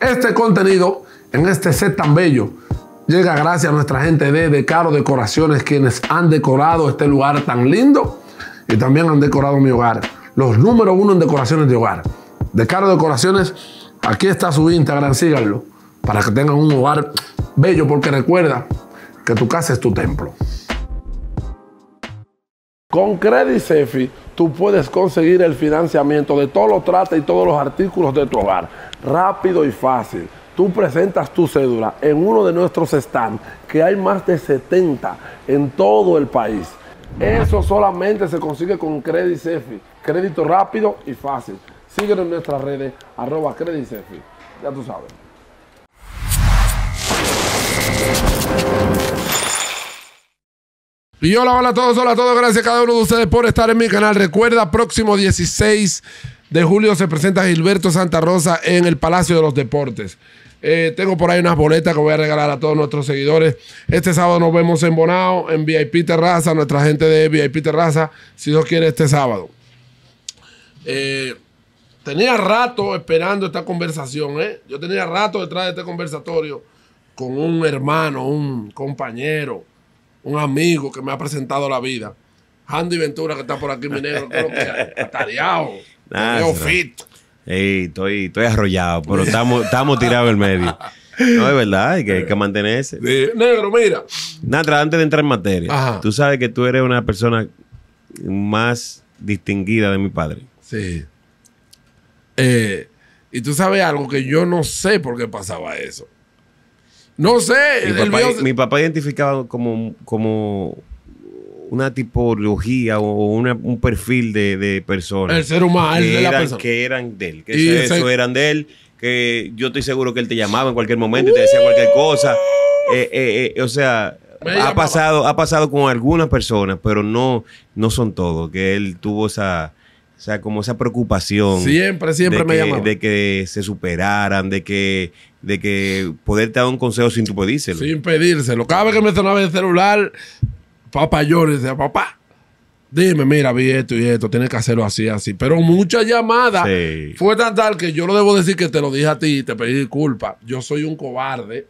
Este contenido en este set tan bello llega gracias a nuestra gente de Caro Decoraciones, quienes han decorado este lugar tan lindo y también han decorado mi hogar. Los número uno en decoraciones de hogar. Decaro Decoraciones, aquí está su Instagram, síganlo, para que tengan un hogar bello, porque recuerda que tu casa es tu templo. Con Credit Cefi, tú puedes conseguir el financiamiento de todos los trates y todos los artículos de tu hogar. Rápido y fácil. Tú presentas tu cédula en uno de nuestros stands, que hay más de 70 en todo el país. Eso solamente se consigue con Credit Cefi. Crédito rápido y fácil. Síguenos en nuestras redes, arroba Credit Cefi. Ya tú sabes. Y hola, hola a todos, hola a todos. Gracias a cada uno de ustedes por estar en mi canal. Recuerda, próximo 16 de julio se presenta Gilberto Santa Rosa en el Palacio de los Deportes. Eh, tengo por ahí unas boletas que voy a regalar a todos nuestros seguidores. Este sábado nos vemos en Bonao, en VIP Terraza, nuestra gente de VIP Terraza, si Dios quiere, este sábado. Eh, tenía rato esperando esta conversación, ¿eh? Yo tenía rato detrás de este conversatorio con un hermano, un compañero, un amigo que me ha presentado la vida. Andy Ventura, que está por aquí, mi negro, creo que atareado. fit. estoy, estoy arrollado, pero estamos, estamos tirados en el medio. No, es verdad, hay que, hay que mantenerse. negro, mira. Nada, antes de entrar en materia, tú sabes que tú eres una persona más distinguida de mi padre. Sí. Eh, y tú sabes algo que yo no sé por qué pasaba eso. No sé. Mi, papá, identificaba como, como una tipología o un perfil de, personas. El ser humano, que, eran, eran de él. Que eso eran de él. Que yo estoy seguro que él te llamaba en cualquier momento y te decía cualquier cosa. Uh. Eh, eh, eh, o sea, ha pasado, ha pasado con algunas personas, pero no, no son todos. Que él tuvo esa. como esa preocupación. Siempre, siempre me llamaba. De que se superaran, de que de que poderte dar un consejo sin tú pedírselo. Sin pedírselo. Cada vez que me sonaba el celular, papá llora y decía, papá, dime, mira, vi esto y esto, tienes que hacerlo así, así. Pero muchas llamadas sí. fue tan tal que yo lo debo decir que te lo dije a ti y te pedí disculpas. Yo soy un cobarde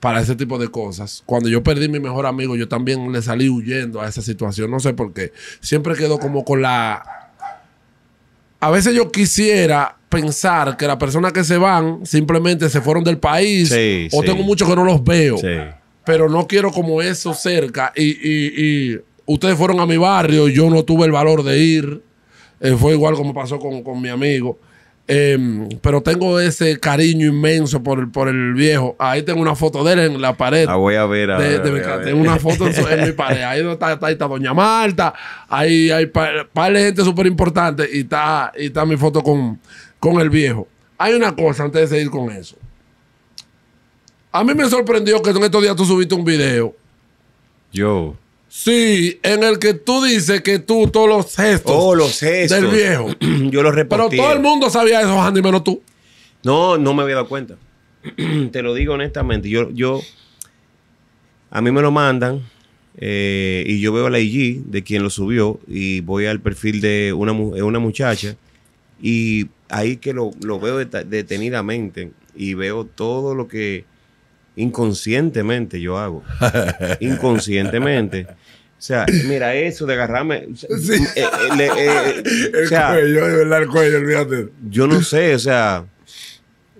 para ese tipo de cosas. Cuando yo perdí mi mejor amigo, yo también le salí huyendo a esa situación. No sé por qué. Siempre quedó como con la a veces yo quisiera pensar que las personas que se van simplemente se fueron del país o tengo muchos que no los veo. Pero no quiero como eso cerca. Y, y, y, ustedes fueron a mi barrio, yo no tuve el valor de ir. Eh, fue igual como pasó con, con mi amigo. Em, pero tengo ese cariño inmenso por el, viejo. Ahí tengo una foto de él en la pared. La voy a ver. Tengo una foto en, mi pared. Ahí está, Doña Marta. Ahí hay par, par de gente súper importante. Y está, y está mi foto con, con el viejo. Hay una cosa antes de seguir con eso. A mí me sorprendió que en estos días tú subiste un video. Yo. Sí, en el que tú dices que tú todos los gestos, los gestos. del viejo. Yo lo repartí. Pero todo el mundo sabía eso, Andy, menos tú. No, no me había dado cuenta. Te lo digo honestamente. Yo, yo, a mí me lo mandan eh, y yo veo la IG de quien lo subió y voy al perfil de una, una muchacha y ahí que lo, lo veo detenidamente y veo todo lo que inconscientemente yo hago. inconscientemente. O sea, mira eso de agarrarme. sí. el cuello, de verdad, el cuello, olvídate. Yo no sé, o sea,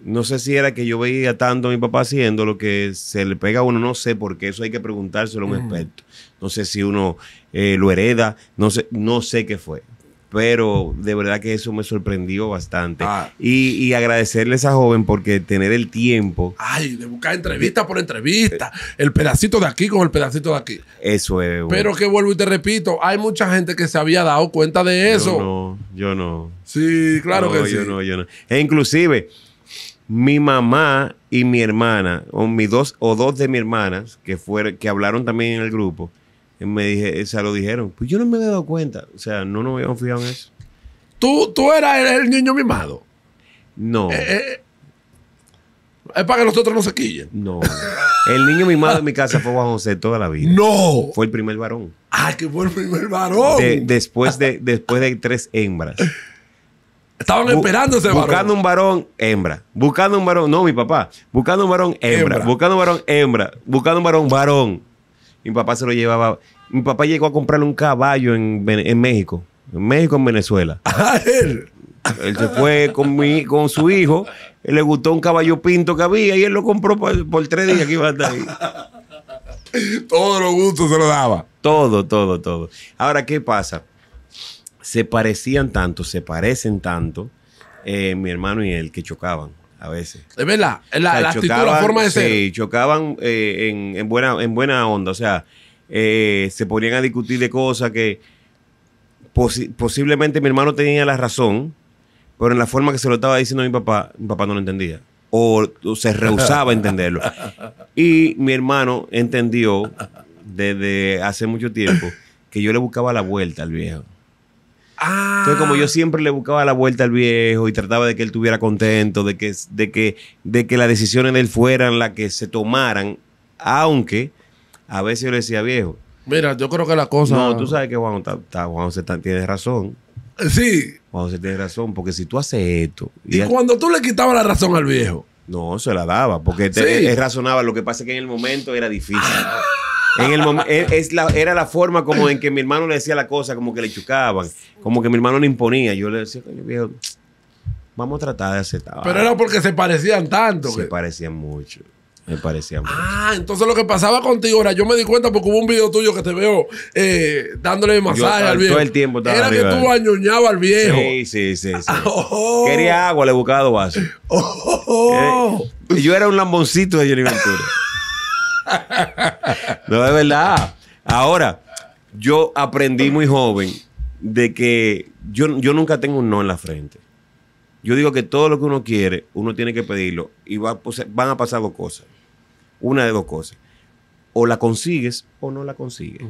no sé si era que yo veía tanto a mi papá haciendo lo que se le pega a uno, no sé, porque eso hay que preguntárselo a un mm. experto. No sé si uno eh, lo hereda, no sé, no sé qué fue pero de verdad que eso me sorprendió bastante. Ah. Y, y, agradecerle a esa joven porque tener el tiempo. Ay, de buscar entrevista por entrevista, el pedacito de aquí con el pedacito de aquí. Eso es. Pero que vuelvo y te repito, hay mucha gente que se había dado cuenta de eso. Yo no, yo no. Sí, claro que sí. Yo no, yo no. E inclusive, mi mamá y mi hermana, o mis dos, o dos de mis hermanas, que que hablaron también en el grupo, me dije, eh, se lo dijeron. Pues yo no me había dado cuenta. O sea, no nos habíamos fijado en eso. ¿Tú, tú eras el, niño mimado? No. Eh, eh, es para que nosotros otros no se quillen. No. El niño mimado en mi casa fue Juan José toda la vida. ¡No! Fue el primer varón. ¡Ah, que fue el primer varón! después, de, después de tres hembras. Estaban esperando ese varón. Buscando un varón, hembra. Buscando un varón, no, mi papá. Buscando un varón, hembra. Buscando un varón, hembra. Buscando un varón, varón. Mi papá se lo llevaba. Mi papá llegó a comprarle un caballo en, México. En México, en Venezuela. Él se fue con, con su hijo, él le gustó un caballo pinto que había y él lo compró por, tres días que iba a estar ahí. Todos los gustos se lo daba. Todo, todo, todo. Ahora, ¿qué pasa? Se parecían tanto, se parecen tanto eh, mi hermano y él que chocaban a veces. Es verdad, forma de ser. Sí, chocaban eh, en, buena, en buena onda, o sea, eh, se ponían a discutir de cosas que posiblemente mi hermano tenía la razón, pero en la forma que se lo estaba diciendo a mi papá, mi papá no lo entendía. O, o se rehusaba a entenderlo. Y mi hermano entendió desde hace mucho tiempo que yo le buscaba la vuelta al viejo. Entonces, como yo ah. siempre le buscaba la vuelta al viejo y trataba de que él estuviera contento, de que, de que, de que las decisiones de él fueran las que se tomaran, aunque a veces yo le decía, viejo. Mira, yo creo que la cosa. No, tú sabes que Juan, se tiene razón. Sí. Juan se tiene razón, porque si tú haces esto. Y, cuando tú le quitabas la razón al viejo. No, se la daba, porque él razonaba. Lo que pasa es que en el momento era difícil. Ah. En el e, es era la forma como en que mi hermano le decía la cosa, como que le chucaban, como que mi hermano le imponía. Yo le decía, viejo, vamos a tratar de aceptar. Pero era porque se parecían tanto. Se parecían mucho. Me parecían mucho. Ah, entonces lo que pasaba contigo ahora, yo me di cuenta porque hubo un video tuyo que te veo eh, dándole masaje ah, al viejo. Todo el tiempo estaba Era que tú añoñabas al viejo. Sí, sí, sí. Ah, oh. Quería agua, le buscaba dos vasos. Oh. Eh, yo era un lamboncito de Johnny Ventura no, de verdad. Ahora, yo aprendí muy joven de que yo, yo nunca tengo un no en la frente. Yo digo que todo lo que uno quiere, uno tiene que pedirlo y va, van a pasar dos cosas. Una de dos cosas. O la consigues o no la consigues.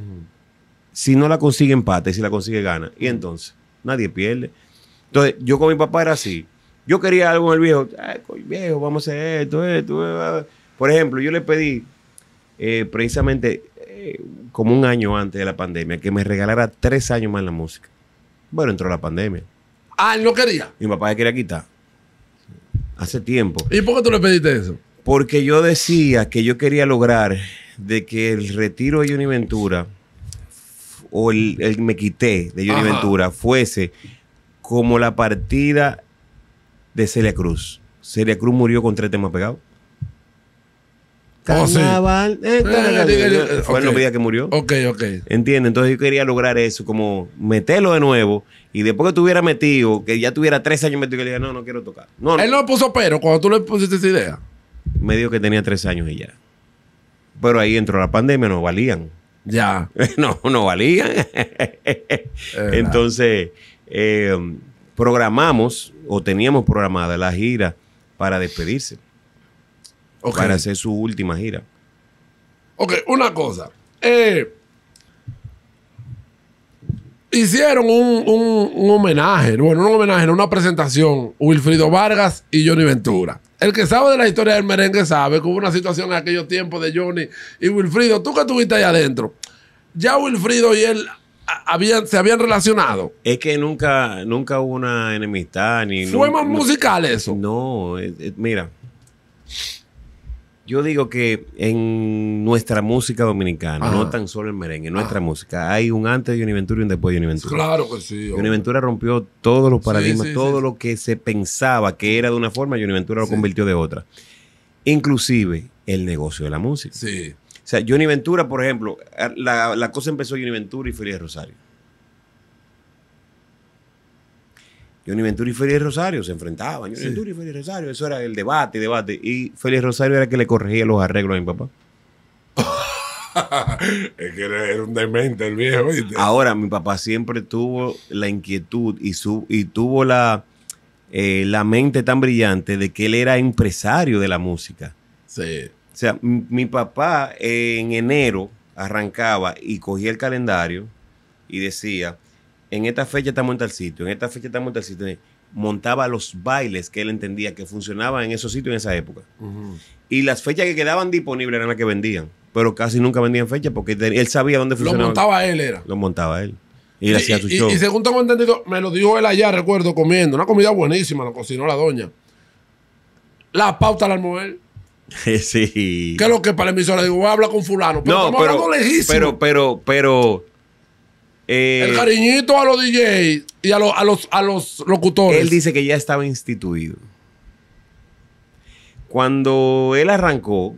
Si no la consigues, empate. Si la consigues, gana. Y entonces, nadie pierde. Entonces, yo con mi papá era así. Yo quería algo en el viejo. viejo, vamos a esto, esto. Por ejemplo, yo le pedí eh, precisamente eh, como un año antes de la pandemia, que me regalara tres años más la música. Bueno, entró la pandemia. Ah, no quería. Mi papá le quería quitar. Hace tiempo. ¿Y por qué tú le pediste eso? Porque yo decía que yo quería lograr de que el retiro de Johnny Ventura o el, me quité de Johnny Ventura fuese como la partida de Celia Cruz. Celia Cruz murió con tres temas pegados. Oh, eh, eh, eh, Fue en los que murió. Ok, ok. Entiende, entonces yo quería lograr eso, como meterlo de nuevo. Y después que estuviera metido, que ya tuviera tres años metido, que le dije, no, no quiero tocar. Él no puso pero cuando tú le pusiste esa idea. Me dijo que tenía tres años y ya. Pero ahí entró la pandemia, no valían. Ya. no, no valían. entonces, programamos o teníamos programada la gira para despedirse para hacer su última gira. Ok, una cosa. Eh, hicieron un, un, homenaje, bueno, un homenaje, una presentación, Wilfrido Vargas y Johnny Ventura. El que sabe de la historia del merengue sabe que hubo una situación en aquellos tiempos de Johnny y Wilfrido. Tú que estuviste ahí adentro, ya Wilfrido y él habían, se habían relacionado. Es que nunca, nunca hubo una enemistad ni... Fue más musical eso. No, mira, yo digo que en nuestra música dominicana, no tan solo en merengue, en nuestra música, hay un antes de Ventura y un después de Ventura. Claro que sí. Johnny Ventura rompió todos los paradigmas, todo lo que se pensaba que era de una forma, Ventura lo convirtió de otra. Inclusive el negocio de la música. Sí. O sea, Johnny Ventura, por ejemplo, la, cosa empezó Johnny Ventura y Feliz Rosario. Ventura y Félix Rosario se enfrentaban. Johnny y Rosario, eso era el debate, debate. Y Félix Rosario era el que le corregía los arreglos a mi papá. es que era un demente el viejo. Ahora, mi papá siempre tuvo la inquietud y, su, y tuvo la, eh, la mente tan brillante de que él era empresario de la música. Sí. O sea, mi, papá eh, en enero arrancaba y cogía el calendario y decía, en esta fecha estamos en tal sitio, en esta fecha estamos en tal sitio. Montaba los bailes que él entendía que funcionaban en esos sitios en esa época. Y las fechas que quedaban disponibles eran las que vendían, pero casi nunca vendían fechas porque él sabía dónde funcionaba. Lo montaba él, era. Lo montaba él. Y, hacía su show. y según tengo entendido, me lo dijo él allá, recuerdo, comiendo. Una comida buenísima, lo cocinó la doña. La pauta la armó él. sí. Que es lo que para la emisora digo, voy a hablar con fulano. Pero no, pero, lejísimo. Pero, pero, pero eh, el cariñito a los DJs y a, los, a los locutores. Él dice que ya estaba instituido. Cuando él arrancó,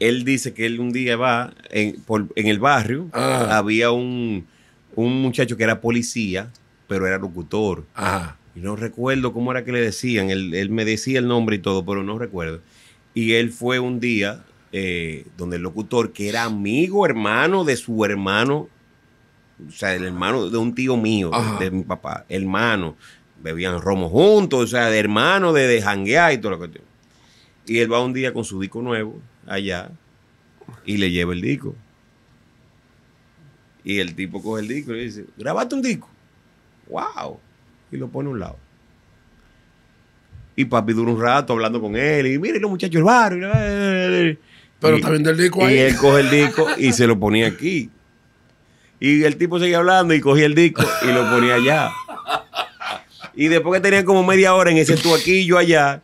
él dice que él un día va en, el barrio, ah. había un, muchacho que era policía, pero era locutor. no recuerdo cómo era que le decían, él, me decía el nombre y todo, pero no recuerdo. Y él fue un día eh, donde el locutor, que era amigo, hermano de su hermano o sea, el hermano de un tío mío, de, mi papá, hermano, bebían romo juntos, o sea, de hermano, de, de janguear y todo lo que Y él va un día con su disco nuevo allá y le lleva el disco. Y el tipo coge el disco y le dice, grabate un disco. ¡Wow! Y lo pone a un lado. Y papi dura un rato hablando con él. Y mire, los muchachos del barrio. Pero está viendo el disco ahí. Y él coge el disco y se lo ponía aquí. Y el tipo seguía hablando y cogía el disco y lo ponía allá. Y después que tenía como media hora en ese tú aquí yo allá,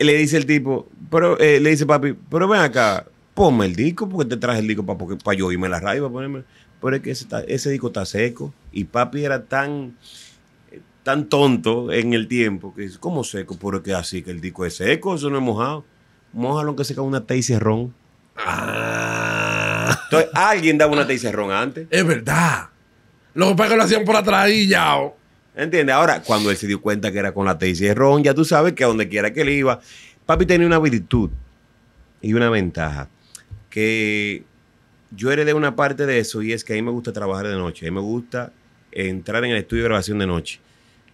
le dice el tipo, pero, eh, le dice papi, pero ven acá, ponme el disco, porque te traje el disco para pa yo irme a la radio, para ponerme. Pero es que ese, disco está seco. Y papi era tan, tan tonto en el tiempo que dice, ¿cómo seco? Porque así que el disco es seco, eso no es mojado. lo que seca una taza y cerrón. Ah. Entonces, alguien daba una ron antes. Es verdad. los papás lo hacían por atrás y ya. Oh. ¿Entiendes? Ahora, cuando él se dio cuenta que era con la ron, ya tú sabes que a donde quiera que él iba, papi tenía una virtud y una ventaja. Que yo heredé una parte de eso y es que a mí me gusta trabajar de noche. A mí me gusta entrar en el estudio de grabación de noche.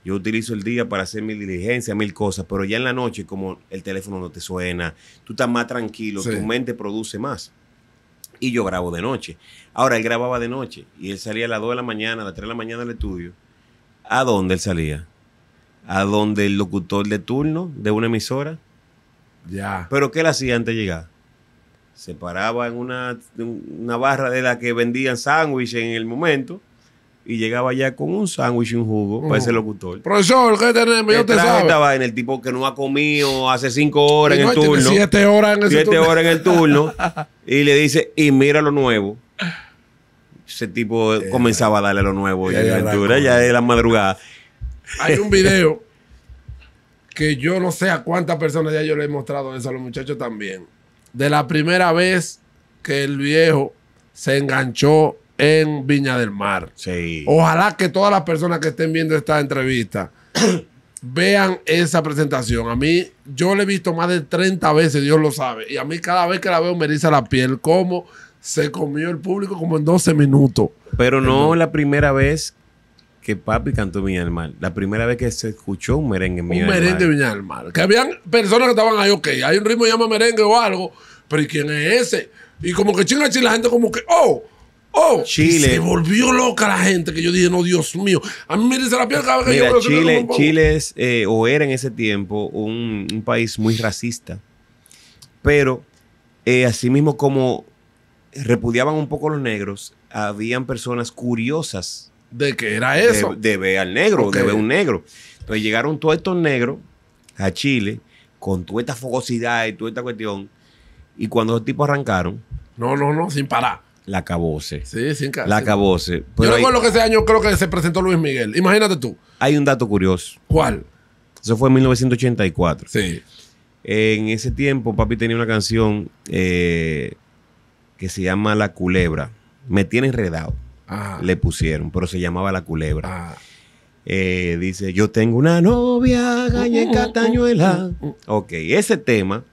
Yo utilizo el día para hacer mi diligencia, mil cosas, pero ya en la noche, como el teléfono no te suena, tú estás más tranquilo, tu mente produce más. Y yo grabo de noche. Ahora, él grababa de noche y él salía a las 2 de la mañana, a las 3 de la mañana del estudio. ¿A dónde él salía? A dónde el locutor de turno de una emisora. Ya. ¿Pero qué él hacía antes de llegar? Se paraba en una, una barra de la que vendían sándwiches en el momento y llegaba ya con un sándwich y un jugo para ese locutor. Profesor, ¿qué tenemos? Yo te Estaba en el tipo que no ha comido hace cinco horas en el turno. Siete horas en el siete horas en el turno. y le dice, y mira lo nuevo. Ese tipo comenzaba a darle lo nuevo. Ya, ya de la madrugada. Hay un video que yo no sé a cuántas personas ya yo le he mostrado eso a los muchachos también. De la primera vez que el viejo se enganchó en Viña del Mar. Sí. Ojalá que todas las personas que estén viendo esta entrevista vean esa presentación. A mí, yo la he visto más de 30 veces, Dios lo sabe. Y a mí cada vez que la veo me dice la piel. ¿Cómo? Se comió el público como en 12 minutos. Pero no la primera vez que papi cantó Viña del Mar. La primera vez que se escuchó un merengue Un merengue de Viña del Mar. Que habían personas que estaban ahí, ok, hay un ritmo que llama merengue o algo, pero ¿y quién es ese? Y como que chinga la gente como que, oh, Oh, Chile. Se volvió loca la gente que yo dije, no, Dios mío. A mí me dice la piel que yo Chile, Chile es, eh, o era en ese tiempo, un, país muy racista. Pero, eh, así mismo como repudiaban un poco los negros, habían personas curiosas. ¿De qué era eso? De, ver al negro, de ver un negro. Entonces llegaron todos estos negros a Chile con toda esta fogosidad y toda esta cuestión. Y cuando los tipos arrancaron. No, no, no, sin parar la cabose. Sí, sin caso. La cabose. Pero Yo recuerdo que ese año creo que se presentó Luis Miguel. Imagínate tú. Hay un dato curioso. ¿Cuál? Eso fue en 1984. Sí. En ese tiempo, papi tenía una canción eh, que se llama La Culebra. Me tiene enredado. Ah. Le pusieron, pero se llamaba La Culebra. Eh, dice, yo tengo una novia, Gaña Catañuela. Uh, uh, uh, ok, ese tema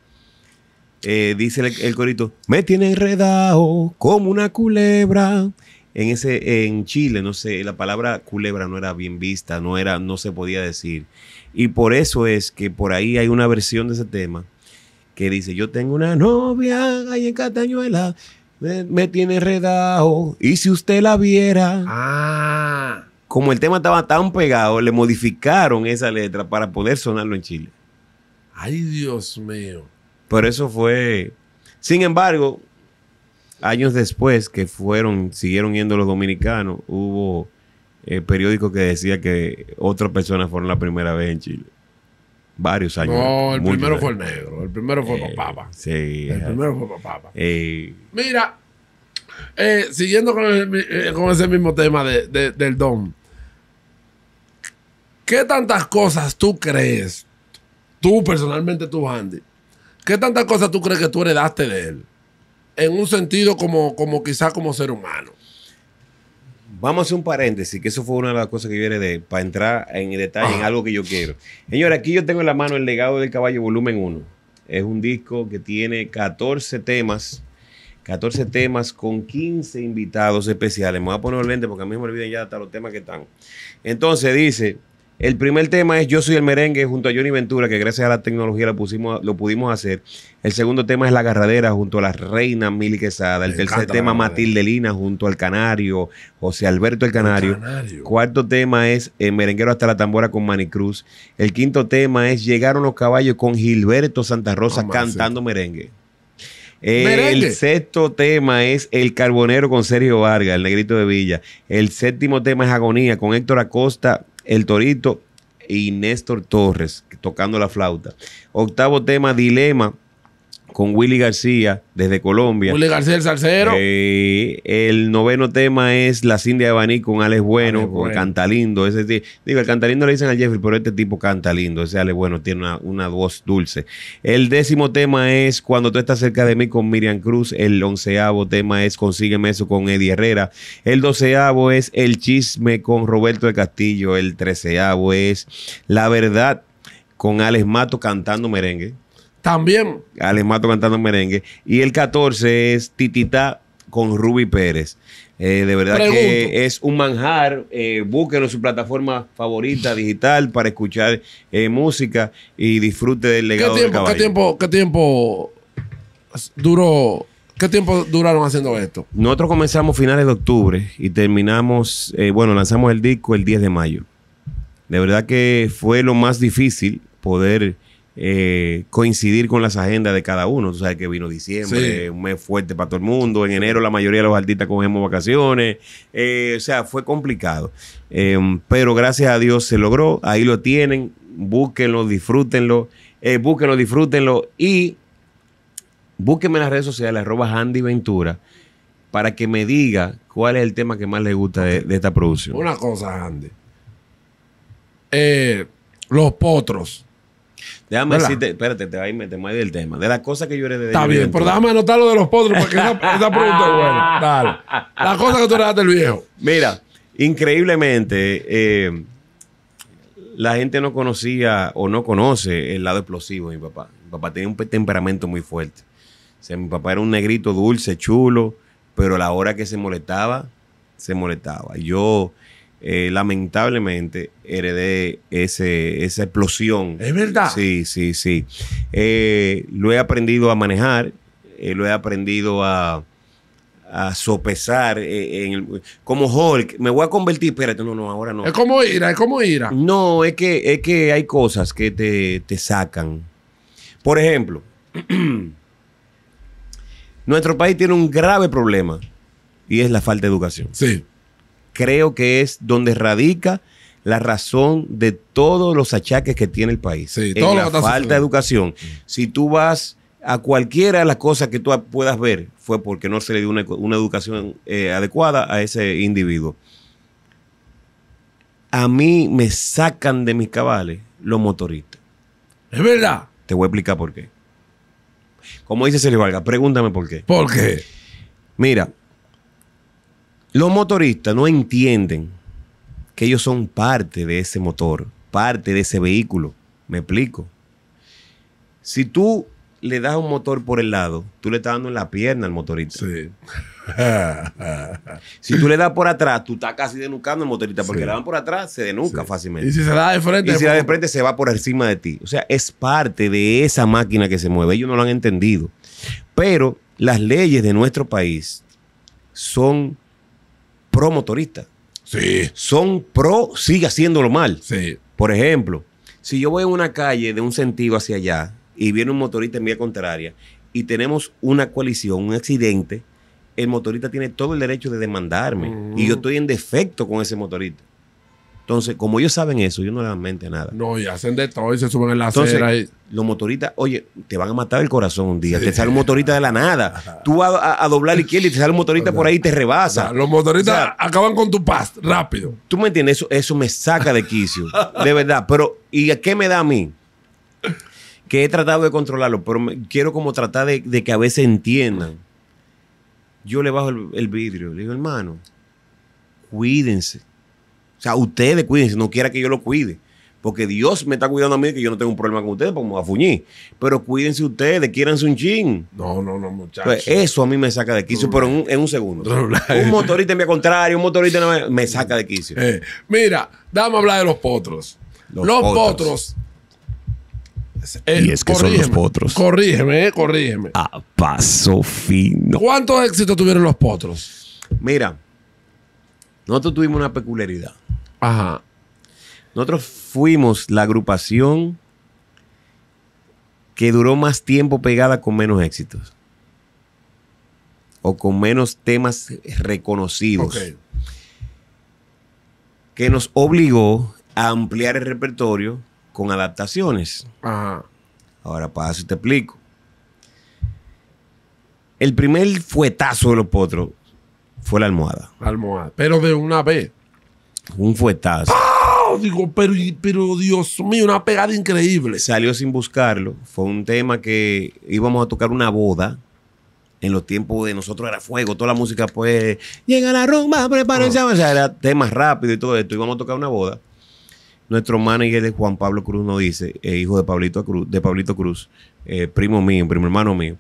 eh, dice el, corito, me tiene enredado como una culebra. En, ese, en Chile, no sé, la palabra culebra no era bien vista, no, era, no se podía decir. Y por eso es que por ahí hay una versión de ese tema que dice, yo tengo una novia ahí en Catañuela, me, tiene enredado, y si usted la viera... Ah. Como el tema estaba tan pegado, le modificaron esa letra para poder sonarlo en Chile. Ay, Dios mío. Pero eso fue. Sin embargo, años después que fueron, siguieron yendo los dominicanos, hubo el eh, periódico que decía que otras personas fueron la primera vez en Chile. Varios años. No, el primero fue el negro, el primero fue eh, Sí. El primero fue Papá. Eh, Mira, siguiendo con, ese mismo tema del don, ¿qué tantas cosas tú crees, tú personalmente, tú, Andy, ¿Qué tantas cosas tú crees que tú heredaste de él? En un sentido como, como quizás como ser humano. Vamos a hacer un paréntesis, que eso fue una de las cosas que yo heredé, para entrar en detalle en ah. algo que yo quiero. Señores, aquí yo tengo en la mano el legado del caballo volumen 1. Es un disco que tiene 14 temas. 14 temas con 15 invitados especiales. Me voy a poner el lente porque a mí me olviden ya hasta los temas que están. Entonces dice, el primer tema es Yo soy el merengue junto a Johnny Ventura, que gracias a la tecnología lo, pudimos hacer. El segundo tema es La Garradera junto a la reina Mili Quesada. El tercer tema Matilde Lina junto al Canario, José Alberto el Canario. El Cuarto tema es eh, Merenguero hasta la tambora con Manicruz. El quinto tema es Llegaron los caballos con Gilberto Santa Rosa cantando merengue. El sexto tema es El Carbonero con Sergio Vargas, el negrito de Villa. El séptimo tema es Agonía con Héctor Acosta, el Torito y Néstor Torres tocando la flauta. Octavo tema, Dilema con Willy García desde Colombia. Willy García el salsero. Eh, el noveno tema es La Cindia de Baní con Alex Bueno, Canta lindo bueno. digo, el lindo le dicen a Jeffrey, pero este tipo canta lindo, ese Alex Bueno tiene una, una, voz dulce. El décimo tema es Cuando tú estás cerca de mí con Miriam Cruz. El onceavo tema es Consígueme eso con Eddie Herrera. El doceavo es El chisme con Roberto de Castillo. El treceavo es La verdad con Alex Mato cantando merengue. También. Alex Mato cantando merengue. Y el 14 es Titita con Ruby Pérez. Eh, de verdad que es un manjar. Eh, Búsquenos su plataforma favorita digital para escuchar eh, música y disfrute del legado ¿Qué tiempo, ¿qué tiempo, duró ¿Qué tiempo duraron haciendo esto? Nosotros comenzamos finales de octubre y terminamos, bueno, lanzamos el disco el 10 de mayo. De verdad que fue lo más difícil poder eh, coincidir con las agendas de cada uno. Tú sabes que vino diciembre, un mes fuerte para todo el mundo. En enero la mayoría de los artistas cogemos vacaciones. Eh, o sea, fue complicado. Em, pero gracias a Dios se logró. Ahí lo tienen. Búsquenlo, disfrútenlo. Eh, búsquenlo, disfrútenlo. Y búsquenme en las redes sociales, arroba Andy Ventura, para que me diga cuál es el tema que más le gusta de, de esta producción. Una cosa, Andy. los potros Déjame decirte, espérate, te, ahí me, te mueve del tema. De las cosas que yo heredé de Está bien, pero déjame anotar lo de los potros porque esa, pregunta es buena. Dale. Las cosas que tú heredaste del viejo. Mira, increíblemente, eh, la gente no conocía o no conoce el lado explosivo de mi papá. Mi papá tenía un temperamento muy fuerte. O sea, mi papá era un negrito dulce, chulo, pero a la hora que se molestaba, se molestaba. Yo eh, lamentablemente heredé ese, esa explosión. Es verdad. Sí, sí, sí. Eh, lo he aprendido a manejar, eh, lo he aprendido a, a sopesar. como Hulk, me voy a convertir, espérate, no, no, ahora no. Es como ira, es como ira. No, es que, es que hay cosas que te, te sacan. Por ejemplo, nuestro país tiene un grave problema y es la falta de educación. Sí creo que es donde radica la razón de todos los achaques que tiene el país. Sí, la falta de educación. Si tú vas a cualquiera de las cosas que tú puedas ver, fue porque no se le dio una, educación eh, adecuada a ese individuo. A mí me sacan de mis cabales los motoristas. Es verdad. Te voy a explicar por qué. Como dice le Valga, pregúntame por qué. ¿Por qué? Mira, los motoristas no entienden que ellos son parte de ese motor, parte de ese vehículo. Me explico. Si tú le das un motor por el lado, tú le estás dando en la pierna al motorista. Sí. si tú le das por atrás, tú estás casi denucando al motorista, porque le dan por atrás, se denuca fácilmente. Y si se da de frente. Y si se da de pues, frente, se va por encima de ti. O sea, es parte de esa máquina que se mueve. Ellos no lo han entendido. Pero las leyes de nuestro país son pro motorista. Sí. Son pro, sigue haciéndolo mal. Sí. Por ejemplo, si yo voy a una calle de un sentido hacia allá y viene un motorista en vía contraria y tenemos una coalición un accidente, el motorista tiene todo el derecho de demandarme y yo mm. estoy en defecto con ese motorista. Entonces, como ellos saben eso, yo no les mente nada. No, y hacen de todo y se suben en la acera Los motoristas, oye, te van a matar el corazón un día. Te sale un motorista de la nada. Tú vas a, doblar izquierda y te sale un motorista por ahí y te rebasa. los motoristas acaban con tu paz rápido. Tú me entiendes, eso, eso me saca de quicio. de verdad. Pero, ¿y a qué me da a mí? Que he tratado de controlarlo, pero quiero como tratar de, que a veces entiendan. Yo le bajo el, el vidrio, le digo, hermano, cuídense o sea, ustedes cuídense, no quiera que yo lo cuide. Porque Dios me está cuidando a mí, que yo no tengo un problema con ustedes, porque me a fuñir. Pero cuídense ustedes, quírense un chin. No, no, no, muchachos. Pues eso a mí me saca de quicio, pero en, un segundo. un motorista mi contrario, un motorista me, me saca de quicio. Eh, mira, dame a hablar de los potros. Los, potros. Eh, y es que son los potros. Corrígeme, eh, corrígeme. A paso fino. ¿Cuántos éxitos tuvieron los potros? Mira, nosotros tuvimos una peculiaridad. Ajá. Nosotros fuimos la agrupación que duró más tiempo pegada con menos éxitos. O con menos temas reconocidos. Que nos obligó a ampliar el repertorio con adaptaciones. Ajá. Ahora, para eso te explico. El primer fuetazo de los potros fue la almohada. La almohada. Pero de una vez. Un fuetazo. Digo, pero, pero Dios mío, una pegada increíble. Salió sin buscarlo. Fue un tema que íbamos a tocar una boda. En los tiempos de nosotros era fuego, toda la música pues llega la rumba, prepárense, ah. era tema rápido y todo esto. Íbamos a tocar una boda. Nuestro manager de Juan Pablo Cruz nos dice, eh, hijo de Pablito Cruz, de Pablito Cruz, eh, primo mío, primo hermano mío,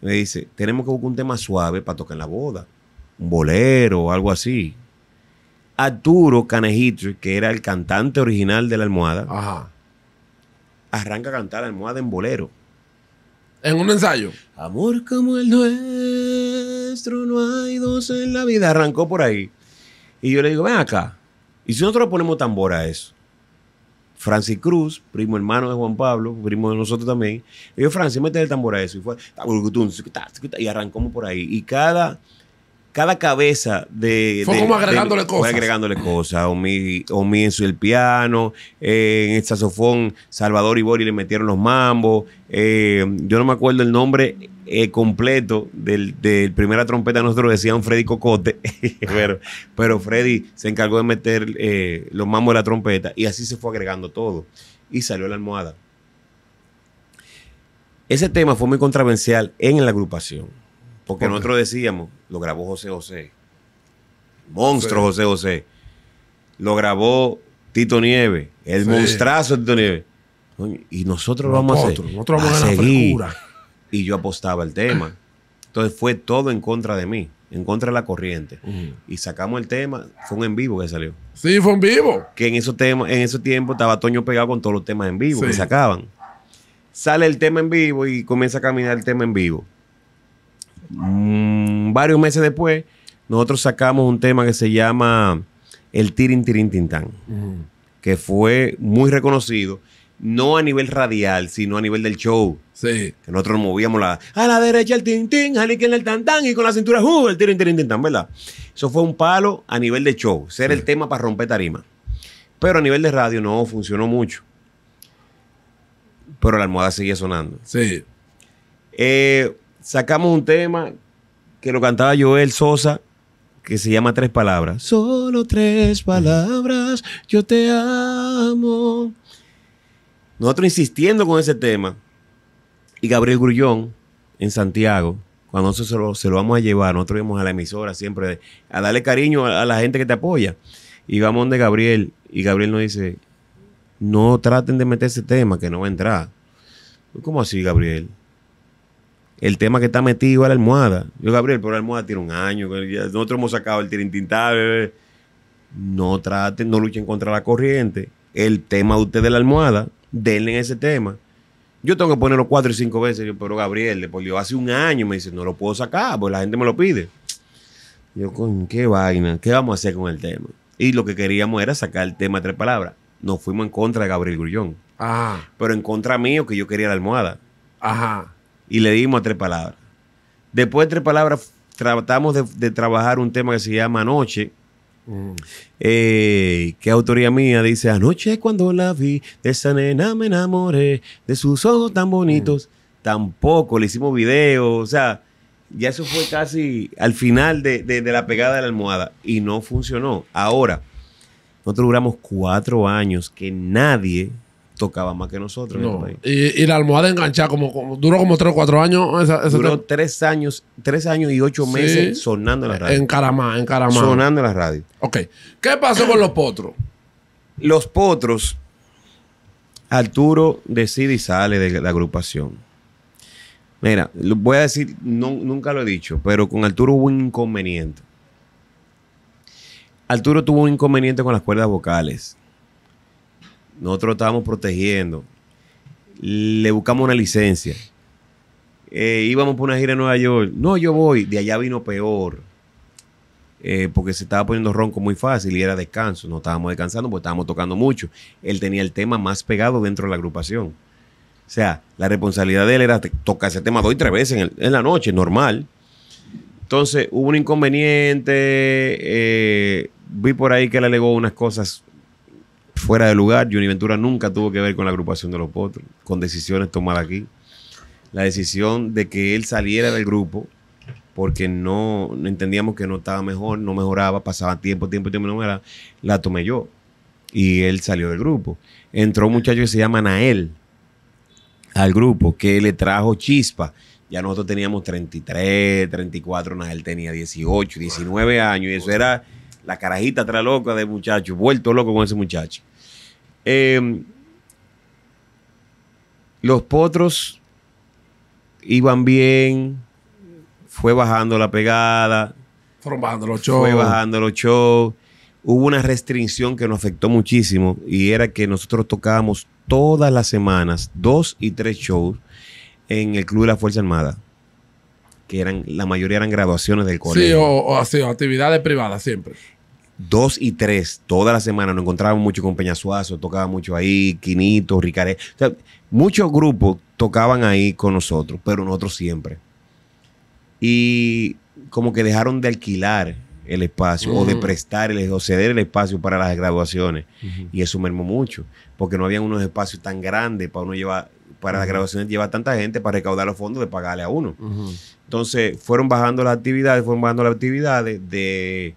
me dice, tenemos que buscar un tema suave para tocar en la boda, un bolero o algo así. Arturo Canejito, que era el cantante original de la almohada, arranca a cantar la almohada en bolero. En un ensayo. Amor como el nuestro, no hay dos en la vida. Arrancó por ahí. Y yo le digo, ven acá. ¿Y si nosotros ponemos tambor a eso? Francis Cruz, primo hermano de Juan Pablo, primo de nosotros también. Y yo, Francis, mete el tambor a eso. Y fue, y arrancamos por ahí. Y cada cada cabeza de. Fue como agregándole cosas. Fue agregándole cosas. Omi, en el piano, eh, en el saxofón, Salvador y Bori le metieron los mambos. Eh, yo no me acuerdo el nombre eh, completo del, del, primera trompeta, nosotros decían Freddy Cocote, pero, pero Freddy se encargó de meter los mambos de la trompeta y así se fue agregando todo. Y salió la almohada. Ese tema fue muy controversial en la agrupación porque nosotros decíamos, lo grabó José José. Monstruo José José. Lo grabó Tito Nieve, El monstrazo de Tito Nieve Y nosotros, lo vamos a hacer. Nosotros vamos a, seguir. y yo apostaba el tema. Entonces fue todo en contra de mí, en contra de la corriente. Y sacamos el tema, fue un en vivo que salió. Sí, fue en vivo. Que en esos en ese tiempo estaba Toño pegado con todos los temas en vivo que sacaban. Sale el tema en vivo y comienza a caminar el tema en vivo varios meses después, nosotros sacamos un tema que se llama El Tirin Tirin Tintán, mm. que fue muy reconocido no a nivel radial, sino a nivel del show. Sí. Que nosotros movíamos la, a la derecha el tintín, en el tantán y con la cintura uh, el tirin tin, tintán, ¿verdad? Eso fue un palo a nivel de show, ser el tema para romper tarima. Pero a nivel de radio no funcionó mucho. Pero la almohada seguía sonando. Sí. Eh, sacamos un tema que lo cantaba Joel Sosa, que se llama Tres Palabras. Solo tres palabras, yo te amo. Nosotros insistiendo con ese tema, y Gabriel Grullón en Santiago, cuando nosotros se lo, se lo vamos a llevar, nosotros íbamos a la emisora siempre a darle cariño a, la gente que te apoya. Y vamos donde Gabriel, y Gabriel nos dice, no traten de meter ese tema, que no va a entrar. Pues, ¿Cómo así, Gabriel? el tema que está metido a la almohada. Yo, Gabriel, pero la almohada tiene un año. Nosotros hemos sacado el tirintintable. No traten, no luchen contra la corriente. El tema de usted de la almohada, denle ese tema. Yo tengo que ponerlo cuatro y cinco veces. Yo, pero Gabriel, le hace un año me dice, no lo puedo sacar, pues la gente me lo pide. Yo, con qué vaina, ¿qué vamos a hacer con el tema? Y lo que queríamos era sacar el tema de tres palabras. Nos fuimos en contra de Gabriel Grullón. Ajá. Ah. Pero en contra mío, que yo quería la almohada. Ajá y le dimos a tres palabras. Después de tres palabras tratamos de, trabajar un tema que se llama Anoche, qué mm. eh, que autoría mía dice, anoche cuando la vi, de esa nena me enamoré, de sus ojos tan bonitos, mm. tampoco le hicimos video, o sea, ya eso fue casi al final de la pegada de la almohada y no funcionó. Ahora, nosotros duramos cuatro años que nadie tocaba más que nosotros. Este y, la almohada enganchada, como, duró como tres o 4 años. duró 3 años, tres años y 8 meses sonando en la radio. En Caramá, en Sonando en la radio. Ok. ¿Qué pasó con los potros? Los potros, Arturo decide y sale de la agrupación. Mira, voy a decir, nunca lo he dicho, pero con Arturo hubo un inconveniente. Arturo tuvo un inconveniente con las cuerdas vocales. Nosotros estábamos protegiendo. Le buscamos una licencia. Eh, íbamos por una gira en Nueva York. No, yo voy. De allá vino peor. Eh, porque se estaba poniendo ronco muy fácil y era descanso. No estábamos descansando porque estábamos tocando mucho. Él tenía el tema más pegado dentro de la agrupación. O sea, la responsabilidad de él era tocar ese tema dos y tres veces en, la noche, normal. Entonces hubo un inconveniente. Eh, vi por ahí que él alegó unas cosas fuera de lugar. Johnny Ventura nunca tuvo que ver con la agrupación de los Potros, con decisiones tomadas aquí. La decisión de que él saliera del grupo porque no, entendíamos que no estaba mejor, no mejoraba, pasaba tiempo, tiempo, tiempo, no mejoraba, la tomé yo. Y él salió del grupo. Entró un muchacho que se llama Nael al grupo, que le trajo chispa. Ya nosotros teníamos 33, 34, Nael tenía 18, 19 años, y eso era la carajita tra loca de muchacho, vuelto loco con ese muchacho. Em, los potros iban bien, fue bajando la pegada. Fueron bajando los shows. Fue bajando los shows. Hubo una restricción que nos afectó muchísimo y era que nosotros tocábamos todas las semanas dos y tres shows en el Club de la Fuerza Armada, que eran la mayoría eran graduaciones del colegio. o actividades privadas siempre. Dos y tres. toda la semana nos encontrábamos mucho con Peñasuazo, tocaba mucho ahí, Quinito, Ricaré. O sea, muchos grupos tocaban ahí con nosotros, pero nosotros siempre. Y como que dejaron de alquilar el espacio o de mm. prestar o ceder el espacio para las graduaciones. Y eso mermó mucho, porque no habían unos espacios tan grandes para uno llevar, para las graduaciones llevar tanta gente para recaudar los fondos de pagarle a uno. Entonces fueron bajando las actividades, fueron bajando las actividades de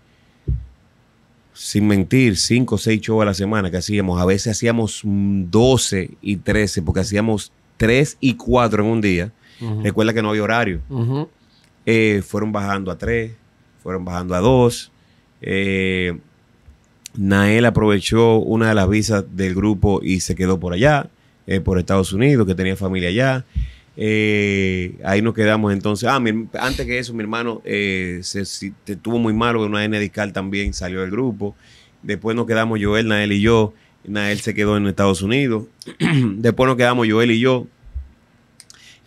sin mentir, 5 o 6 shows a la semana que hacíamos. A veces hacíamos 12 y 13, porque hacíamos 3 y 4 en un día. Recuerda que no había horario. Eh, fueron bajando a 3, fueron bajando a 2. Eh, Nael aprovechó una de las visas del grupo y se quedó por allá, eh, por Estados Unidos, que tenía familia allá. Eh, ahí nos quedamos entonces. Ah, antes que eso, mi hermano eh, se, tuvo muy malo con una discal también, salió del grupo. Después nos quedamos Joel, Nael y yo. Nael se quedó en Estados Unidos. Después nos quedamos Joel y yo.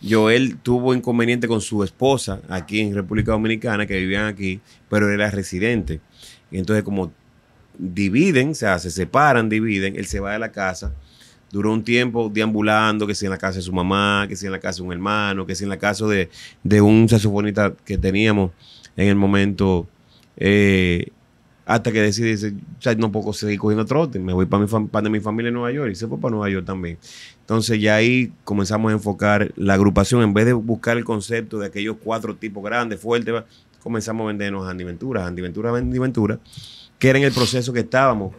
Joel tuvo inconveniente con su esposa aquí en República Dominicana, que vivían aquí, pero era residente. Entonces, como dividen, o sea, se separan, dividen, él se va de la casa Duró un tiempo deambulando, que si en la casa de su mamá, que si en la casa de un hermano, que si en la casa de, un saxofonista que teníamos en el momento, eh, hasta que decide, no puedo seguir cogiendo trote, me voy para mi, para mi familia en Nueva York y se fue para Nueva York también. Entonces ya ahí comenzamos a enfocar la agrupación, en vez de buscar el concepto de aquellos cuatro tipos grandes, fuertes, comenzamos a vendernos Andy Ventura, Ventura, Ventura, que era en el proceso que estábamos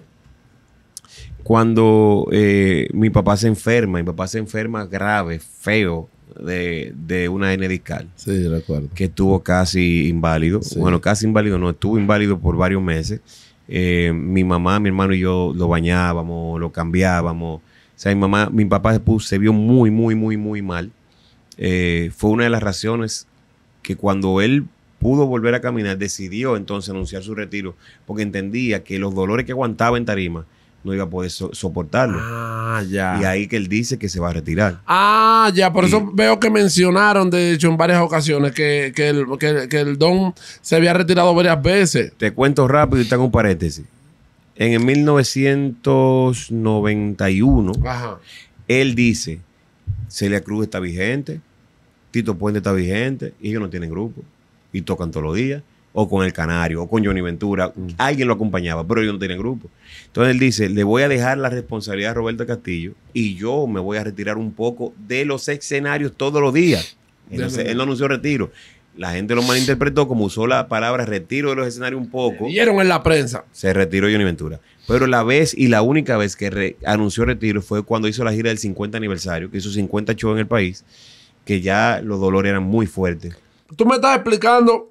cuando eh, mi papá se enferma, mi papá se enferma grave, feo, de, una hernia discal. Sí, recuerdo. Que estuvo casi inválido. Bueno, casi inválido no, estuvo inválido por varios meses. Eh, mi mamá, mi hermano y yo lo bañábamos, lo cambiábamos. O sea, mi mamá, mi papá se, vio muy, muy, muy, muy mal. Eh, fue una de las razones que cuando él pudo volver a caminar, decidió entonces anunciar su retiro, porque entendía que los dolores que aguantaba en tarima, no iba a poder soportarlo. Ah, ya. Y ahí que él dice que se va a retirar. Ah, ya, por eso veo que mencionaron, de hecho, en varias ocasiones que, el, Don se había retirado varias veces. Te cuento rápido y tengo un paréntesis. En el 1991, él dice, Celia Cruz está vigente, Tito Puente está vigente, y ellos no tienen grupo, y tocan todos los días o con el Canario, o con Johnny Ventura. Mm. Alguien lo acompañaba, pero ellos no tiene grupo. Entonces él dice, le voy a dejar la responsabilidad a Roberto Castillo y yo me voy a retirar un poco de los escenarios todos los días. Entonces, él no anunció retiro. La gente lo malinterpretó como usó la palabra retiro de los escenarios un poco. Vieron en la prensa. Se retiró Johnny Ventura. Pero la vez y la única vez que anunció retiro fue cuando hizo la gira del 50 aniversario, que hizo 50 shows en el país, que ya los dolores eran muy fuertes. Tú me estás explicando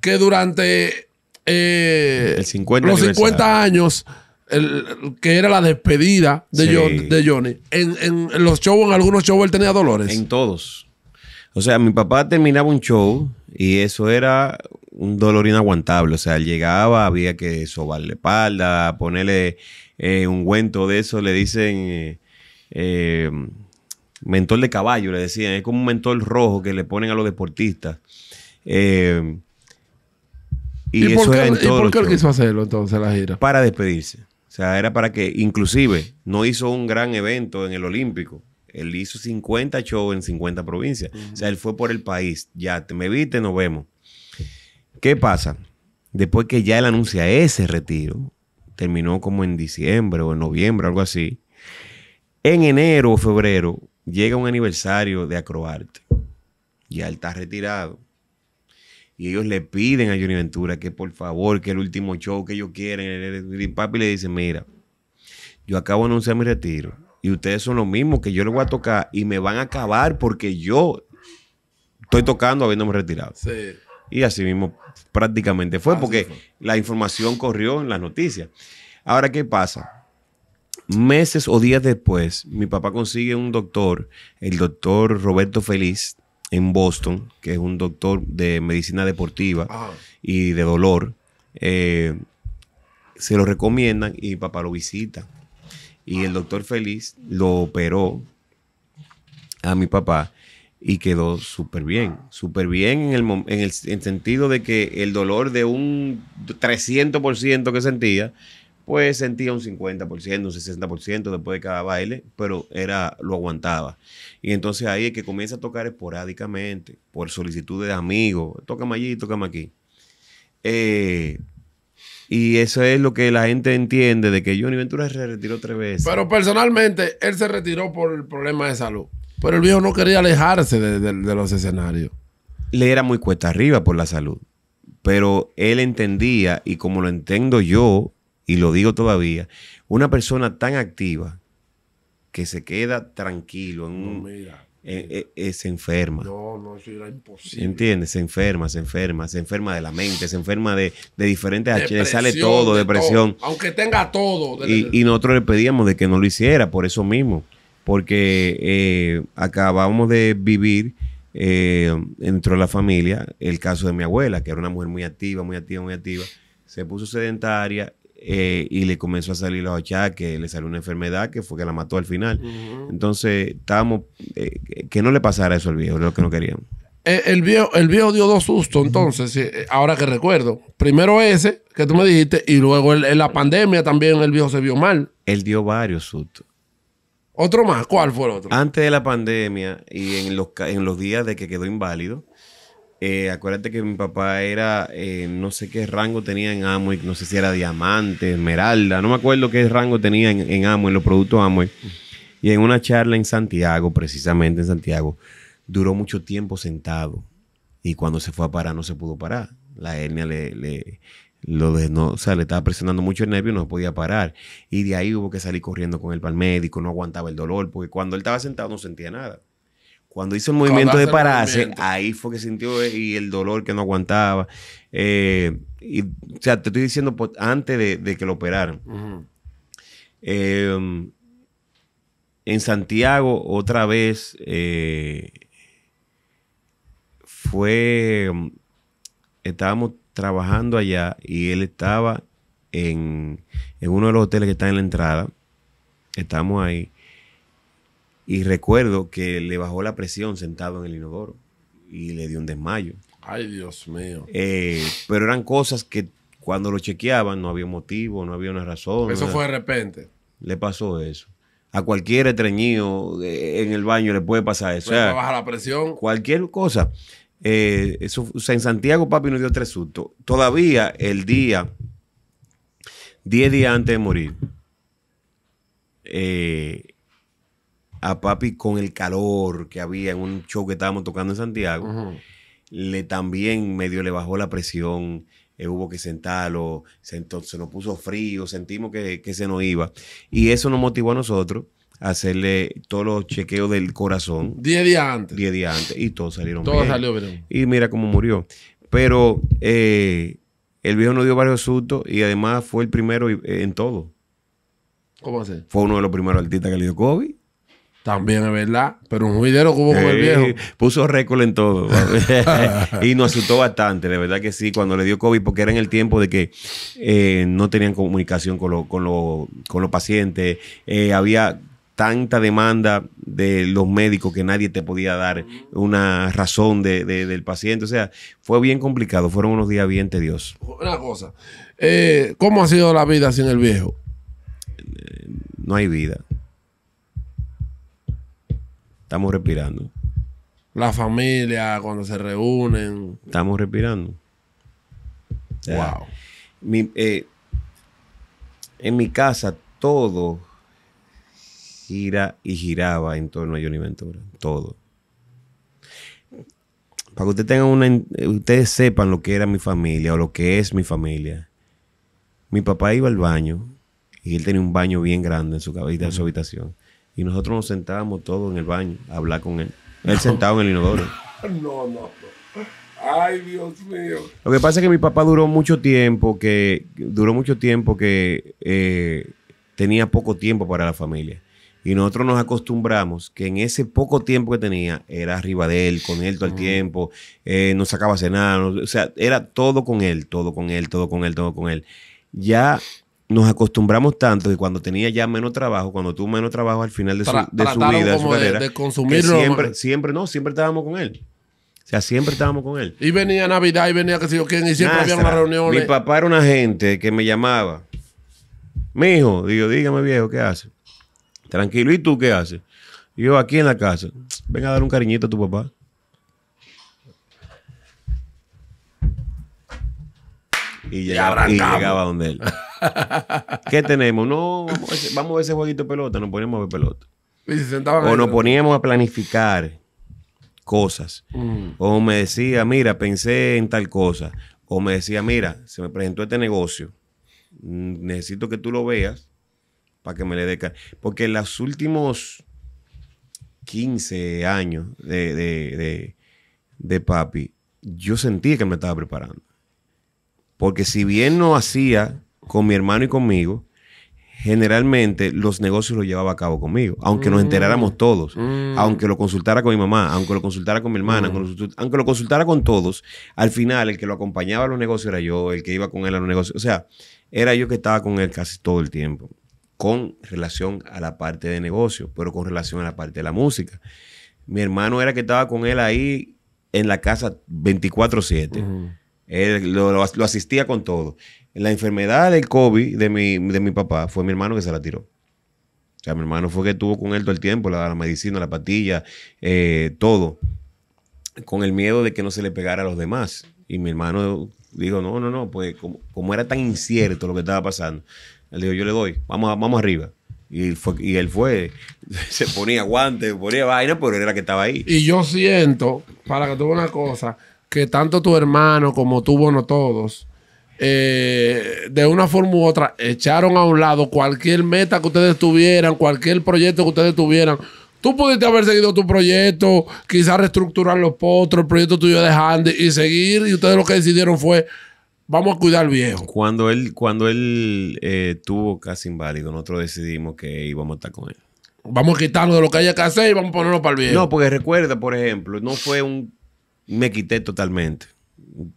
que durante eh, los 50 años, el, que era la despedida de, de Johnny, en, los shows, en algunos shows él tenía dolores. En todos. O sea, mi papá terminaba un show y eso era un dolor inaguantable. O sea, él llegaba, había que sobarle espalda, ponerle eh, un ungüento de eso, le dicen... Eh, mentor de caballo, le decían, es como un mentor rojo que le ponen a los deportistas. Eh, y, por, qué él quiso hacerlo entonces la gira? Para despedirse. O sea, era para que, inclusive, no hizo un gran evento en el Olímpico. Él hizo 50 shows en 50 provincias. O sea, él fue por el país. Ya, te me viste, nos vemos. ¿Qué pasa? Después que ya él anuncia ese retiro, terminó como en diciembre o en noviembre, algo así. En enero o febrero llega un aniversario de Acroarte. Ya él está retirado y ellos le piden a Johnny Ventura que por favor, que el último show que ellos quieren. Eh, eh, y papi le dice, mira, yo acabo de anunciar mi retiro y ustedes son los mismos que yo les voy a tocar y me van a acabar porque yo estoy tocando habiéndome retirado. Y así mismo prácticamente fue porque la información corrió en las noticias. Ahora, ¿qué pasa? Meses o días después, mi papá consigue un doctor, el doctor Roberto Feliz, en Boston, que es un doctor de medicina deportiva y de dolor, eh, se lo recomiendan y papá lo visita. Y el doctor Feliz lo operó a mi papá y quedó súper bien, súper bien en el, sentido de que el dolor de un 300% que sentía pues sentía un 50%, un 60% después de cada baile, pero era lo aguantaba. Y entonces ahí es que comienza a tocar esporádicamente, por solicitudes de amigos, tócame allí, tócame aquí. Eh, y eso es lo que la gente entiende de que Johnny Ventura se retiró tres veces. Pero personalmente, él se retiró por el problema de salud. Pero el viejo no quería alejarse de, de los escenarios. Le era muy cuesta arriba por la salud. Pero él entendía, y como lo entiendo yo, y lo digo todavía, una persona tan activa que se queda tranquilo, en eh, eh, eh, se enferma. No, no, eso era imposible. ¿Entiendes? Se enferma, se enferma, se enferma de la mente, se enferma de, de diferentes depresión, sale todo, depresión. aunque tenga todo. Y, nosotros le pedíamos de que no lo hiciera, por eso mismo, porque acabamos de vivir dentro de la familia el caso de mi abuela, que era una mujer muy activa, muy activa, muy activa. Se puso sedentaria eh, y le comenzó a salir los achaques, le salió una enfermedad que fue que la mató al final. Entonces, estábamos, eh, que no le pasara eso al viejo, lo que no queríamos. Eh, el, viejo, el viejo dio dos sustos, entonces, ahora que recuerdo. Primero ese, que tú me dijiste, y luego en la pandemia también el viejo se vio mal. Él dio varios sustos. ¿Otro más? ¿Cuál fue el otro? Antes de la pandemia y en los, en los días de que quedó inválido, eh, acuérdate que mi papá era, eh, no sé qué rango tenía en Amway, no sé si era diamante, esmeralda, no me acuerdo qué rango tenía en, en Amway, los productos Amway. Y en una charla en Santiago, precisamente en Santiago, duró mucho tiempo sentado y cuando se fue a parar no se pudo parar. La hernia le, le lo de, no, le estaba presionando mucho el nervio, no podía parar. Y de ahí hubo que salir corriendo con él para el médico, no aguantaba el dolor, porque cuando él estaba sentado no sentía nada. Cuando hizo el movimiento de pararse, ahí fue que sintió eh, y el dolor que no aguantaba. Eh, o sea, te estoy diciendo antes de, que lo operaran. Em, en Santiago, otra vez, eh, fue, estábamos trabajando allá y él estaba en, uno de los hoteles que está en la entrada. Estamos ahí. Y recuerdo que le bajó la presión sentado en el inodoro y le dio un desmayo. Ay, Dios mío. Eh, pero eran cosas que cuando lo chequeaban no había motivo, no había una razón. Eso fue de repente. Le pasó eso. A cualquier estreñido eh, en el baño le puede pasar eso. baja la presión. Cualquier cosa. Eh, eso, en Santiago, papi, nos dio tres sustos. Todavía el día, diez días antes de morir, eh, a papi con el calor que había en un show que estábamos tocando en Santiago. Le también medio le bajó la presión. Eh, hubo que sentarlo, se, nos puso frío, sentimos que, se nos iba. Y eso nos motivó a nosotros a hacerle todos los chequeos del corazón. Diez días antes. Diez días antes. Y todos salieron todos salieron Salió bien. Y mira cómo murió. Pero eh, el viejo nos dio varios sustos y además fue el primero eh, en todo. ¿Cómo hace? Fue uno de los primeros artistas que le dio COVID. También es verdad, pero un juidero como el viejo. Puso récord en todo. y nos asustó bastante, de verdad que sí, cuando le dio COVID, porque era en el tiempo de que eh, no tenían comunicación con, los pacientes. Eh, había tanta demanda de los médicos que nadie te podía dar una razón de, del paciente. O sea, fue bien complicado, fueron unos días bien tediosos. Una cosa, eh, ¿cómo ha sido la vida sin el viejo? No hay vida. Estamos respirando. La familia, cuando se reúnen. Estamos respirando. wow. Eh, en mi casa todo gira y giraba en torno a Johnny Ventura. Todo. Para que ustedes tengan una. Ustedes sepan lo que era mi familia o lo que es mi familia. Mi papá iba al baño y él tenía un baño bien grande en su, en su habitación. Y nosotros nos sentábamos todos en el baño a hablar con él. Él sentado en el inodoro. No, no, Ay, Dios mío. Lo que pasa es que mi papá duró mucho tiempo que duró mucho tiempo que eh, tenía poco tiempo para la familia. Y nosotros nos acostumbramos que en ese poco tiempo que tenía, era arriba de él, con él todo el mm. tiempo, No eh, nos sacaba cenar, o sea, era todo con él, todo con él, todo con él, todo con él. Ya nos acostumbramos tanto que cuando tenía ya menos trabajo, cuando tuvo menos trabajo al final de su, vida, de su carrera, de consumirlo, siempre, siempre, no, siempre estábamos con él. O sea, siempre estábamos con él. Y venía Navidad y venía que sé yo quién y siempre había una reunión. Mi papá era una gente que me llamaba. Mi hijo, digo, dígame viejo, ¿qué hace? Tranquilo, ¿y tú qué haces? Yo aquí en la casa, venga a dar un cariñito a tu papá. Y llegaba, donde él. ¿Qué tenemos? No, vamos a, ver ese jueguito de pelota, nos poníamos a ver pelota. o nos poníamos a planificar cosas. Mm. O me decía, mira, pensé en tal cosa. O me decía, mira, se me presentó este negocio. Necesito que tú lo veas para que me le dé Porque en los últimos 15 años de, de papi, yo sentía que me estaba preparando. Porque si bien no hacía con mi hermano y conmigo, generalmente los negocios los llevaba a cabo conmigo, aunque nos mm. enteráramos todos, mm. aunque lo consultara con mi mamá, aunque lo consultara con mi hermana, mm. aunque, lo, consultara con todos, al final el que lo acompañaba a los negocios era yo, el que iba con él a los negocios, o sea, era yo que estaba con él casi todo el tiempo, con relación a la parte de negocio, pero con relación a la parte de la música. Mi hermano era que estaba con él ahí en la casa 24/7 él lo, asistía con todo. La enfermedad del COVID de mi, de mi papá fue mi hermano que se la tiró. O sea, mi hermano fue que estuvo con él todo el tiempo, la, medicina, la patilla, eh, todo, con el miedo de que no se le pegara a los demás. Y mi hermano dijo, no, no, no, pues como, era tan incierto lo que estaba pasando, él dijo, yo le doy, vamos, vamos arriba. Y, y él fue, se ponía guantes, ponía vaina, pero era la que estaba ahí. Y yo siento, para que tú una cosa, que tanto tu hermano como tú, bueno, todos, eh, de una forma u otra, echaron a un lado cualquier meta que ustedes tuvieran, cualquier proyecto que ustedes tuvieran. Tú pudiste haber seguido tu proyecto, quizás reestructurar los potros, el proyecto tuyo de Handy y seguir. Y ustedes lo que decidieron fue, vamos a cuidar al viejo. Cuando él, cuando él eh, tuvo casi inválido, nosotros decidimos que íbamos a estar con él. Vamos a quitarlo de lo que haya que hacer y vamos a ponerlo para el viejo. No, porque recuerda, por ejemplo, no fue un me quité totalmente.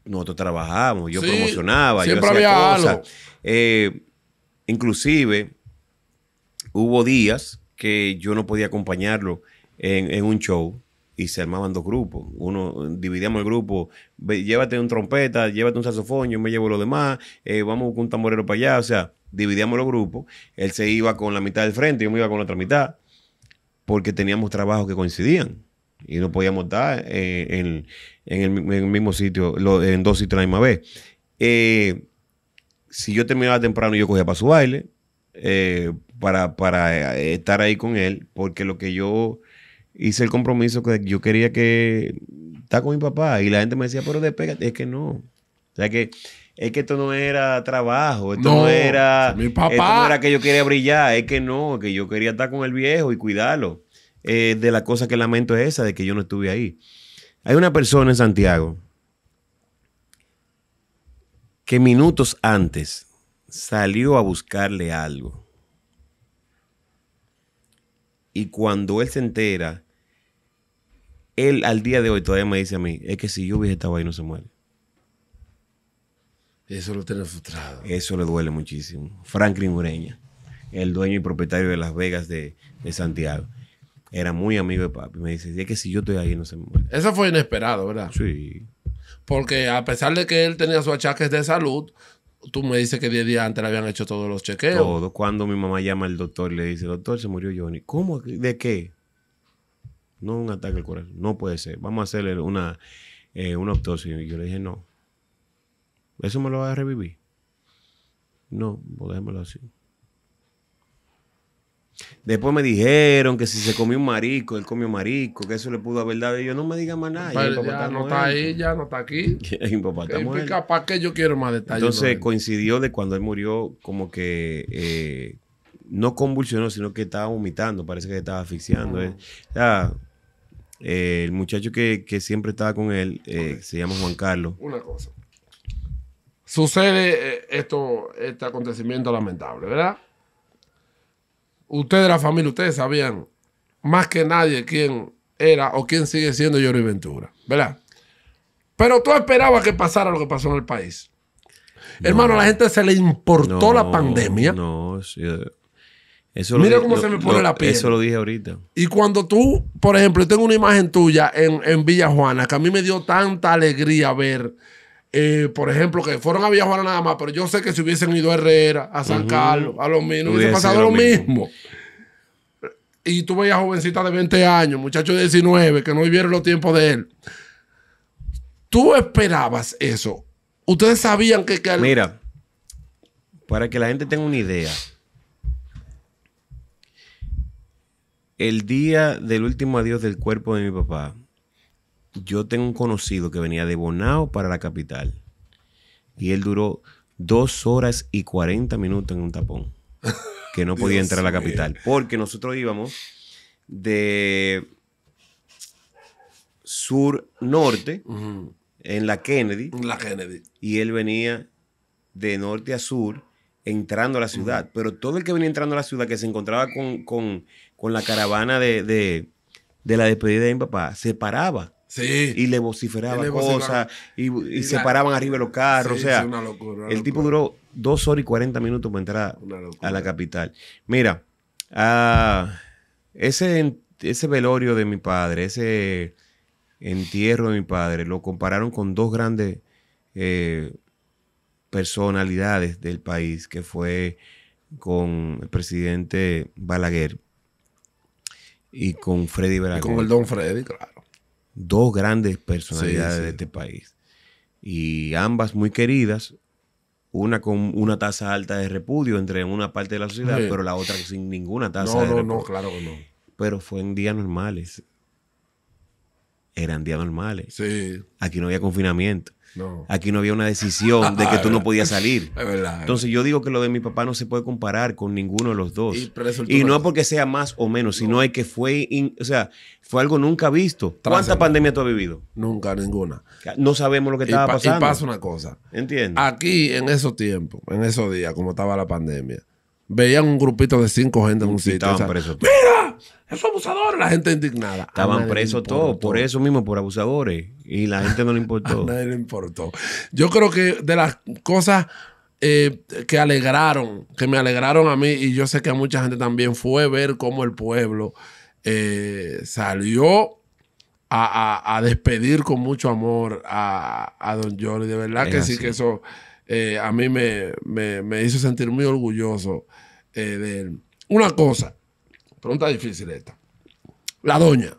Nosotros trabajábamos, yo promocionaba, yo hacía cosas. Eh, inclusive, hubo días que yo no podía acompañarlo en, un show y se armaban dos grupos. Uno, dividíamos el grupo, llévate un trompeta, llévate un saxofón, yo me llevo lo demás, eh, vamos con un tamborero para allá, o sea, dividíamos los grupos. Él se iba con la mitad del frente, yo me iba con la otra mitad, porque teníamos trabajos que coincidían y no podíamos dar eh, en, el, mismo sitio, en dos sitios a la misma vez. Eh, si yo terminaba temprano, yo cogía para su baile, eh, para, estar ahí con él, porque lo que yo hice el compromiso que yo quería que está con mi papá, y la gente me decía, pero despégate, es que no. O sea que es que esto no era trabajo, esto no, era mi papá. Esto no era que yo quería brillar, es que no, que yo quería estar con el viejo y cuidarlo. Eh, de la cosa que lamento es esa, de que yo no estuve ahí. Hay una persona en Santiago que minutos antes salió a buscarle algo. Y cuando él se entera, él al día de hoy todavía me dice a mí, es que si yo hubiese estado ahí no se muere. Eso lo tiene frustrado. Eso le duele muchísimo. Franklin Ureña, el dueño y propietario de Las Vegas de Santiago era muy amigo de papi. Me dice, es que si yo estoy ahí no se me muere. Eso fue inesperado, ¿verdad? Sí. Porque a pesar de que él tenía sus achaques de salud, tú me dices que 10 días antes le habían hecho todos los chequeos. Todo. Cuando mi mamá llama al doctor y le dice, doctor, se murió Johnny. ¿Cómo? ¿De qué? No un ataque al corazón. No puede ser. Vamos a hacerle una, eh, una autopsia. Y yo le dije, no. ¿Eso me lo va a revivir? No, pues así. Después me dijeron que si se comió un marico, él comió marico, que eso le pudo haber dado. Y yo, no me diga más nada. no está ahí, ya no está aquí. papá Capaz que yo quiero más detalles. Entonces coincidió de cuando él murió, como que eh, no convulsionó, sino que estaba vomitando. Parece que estaba asfixiando. Eh, eh, el muchacho que, siempre estaba con él se llama Juan Carlos. Una cosa. Sucede esto, este acontecimiento lamentable, ¿verdad? Ustedes de la familia, ustedes sabían más que nadie quién era o quién sigue siendo y Ventura, ¿verdad? Pero tú esperabas que pasara lo que pasó en el país. Hermano, a la gente se le importó la pandemia. No, sí. Eh. Eso Mira cómo se me pone la piel. Eso lo dije ahorita. Y cuando tú, por ejemplo, tengo una imagen tuya en, en Villa Juana que a mí me dio tanta alegría ver eh, por ejemplo, que fueron a a nada más, pero yo sé que si hubiesen ido a Herrera, a San Carlos, a los mismos, hubiese pasado lo mismo. Y tú veías jovencita de 20 años, Muchacho de 19, que no vivieron los tiempos de él. ¿Tú esperabas eso? ¿Ustedes sabían que... Mira, para que la gente tenga una idea, el día del último adiós del cuerpo de mi papá, yo tengo un conocido que venía de Bonao para la capital y él duró dos horas y 40 minutos en un tapón que no podía entrar a la capital porque nosotros íbamos de sur norte en la Kennedy, la Kennedy y él venía de norte a sur entrando a la ciudad pero todo el que venía entrando a la ciudad que se encontraba con, la caravana de, de la despedida de mi papá se paraba y le vociferaba cosas y, se paraban arriba los carros. o sea, el tipo duró dos horas y 40 minutos para entrar a la capital. Mira, ah, ese, ese velorio de mi padre, ese entierro de mi padre, lo compararon con dos grandes eh, personalidades del país, que fue con el presidente Balaguer y con Freddy Balaguer. con el don Freddy, claro dos grandes personalidades de este país. Y ambas muy queridas, una con una tasa alta de repudio entre una parte de la sociedad, pero la otra sin ninguna tasa de no, No, no, claro que no. Pero fue en días normales. Eran días normales. Aquí no había confinamiento. No. Aquí no había una decisión de que tú no podías salir. Es verdad. Entonces yo digo que lo de mi papá no se puede comparar con ninguno de los dos. Y, no es porque sea más o menos, sino es que fue, o sea, fue algo nunca visto. ¿Cuánta pandemia tú has vivido? Nunca, ninguna. No sabemos lo que estaba pasando. Y pasa una cosa. Entiendo. Aquí en esos tiempos, en esos días, como estaba la pandemia, veían un grupito de cinco gente en un sitio. Estaban ¡Mira! ¡Esos abusadores! La gente indignada. Estaban presos todos, por eso mismo, por abusadores. Y la gente no le importó. a nadie le importó. Yo creo que de las cosas eh, que alegraron, que me alegraron a mí, y yo sé que a mucha gente también, fue ver cómo el pueblo eh, salió a, despedir con mucho amor a, Don Jordi. De verdad que sí, que eso eh, a mí me hizo sentir muy orgulloso eh, una cosa. Pregunta difícil esta. La doña.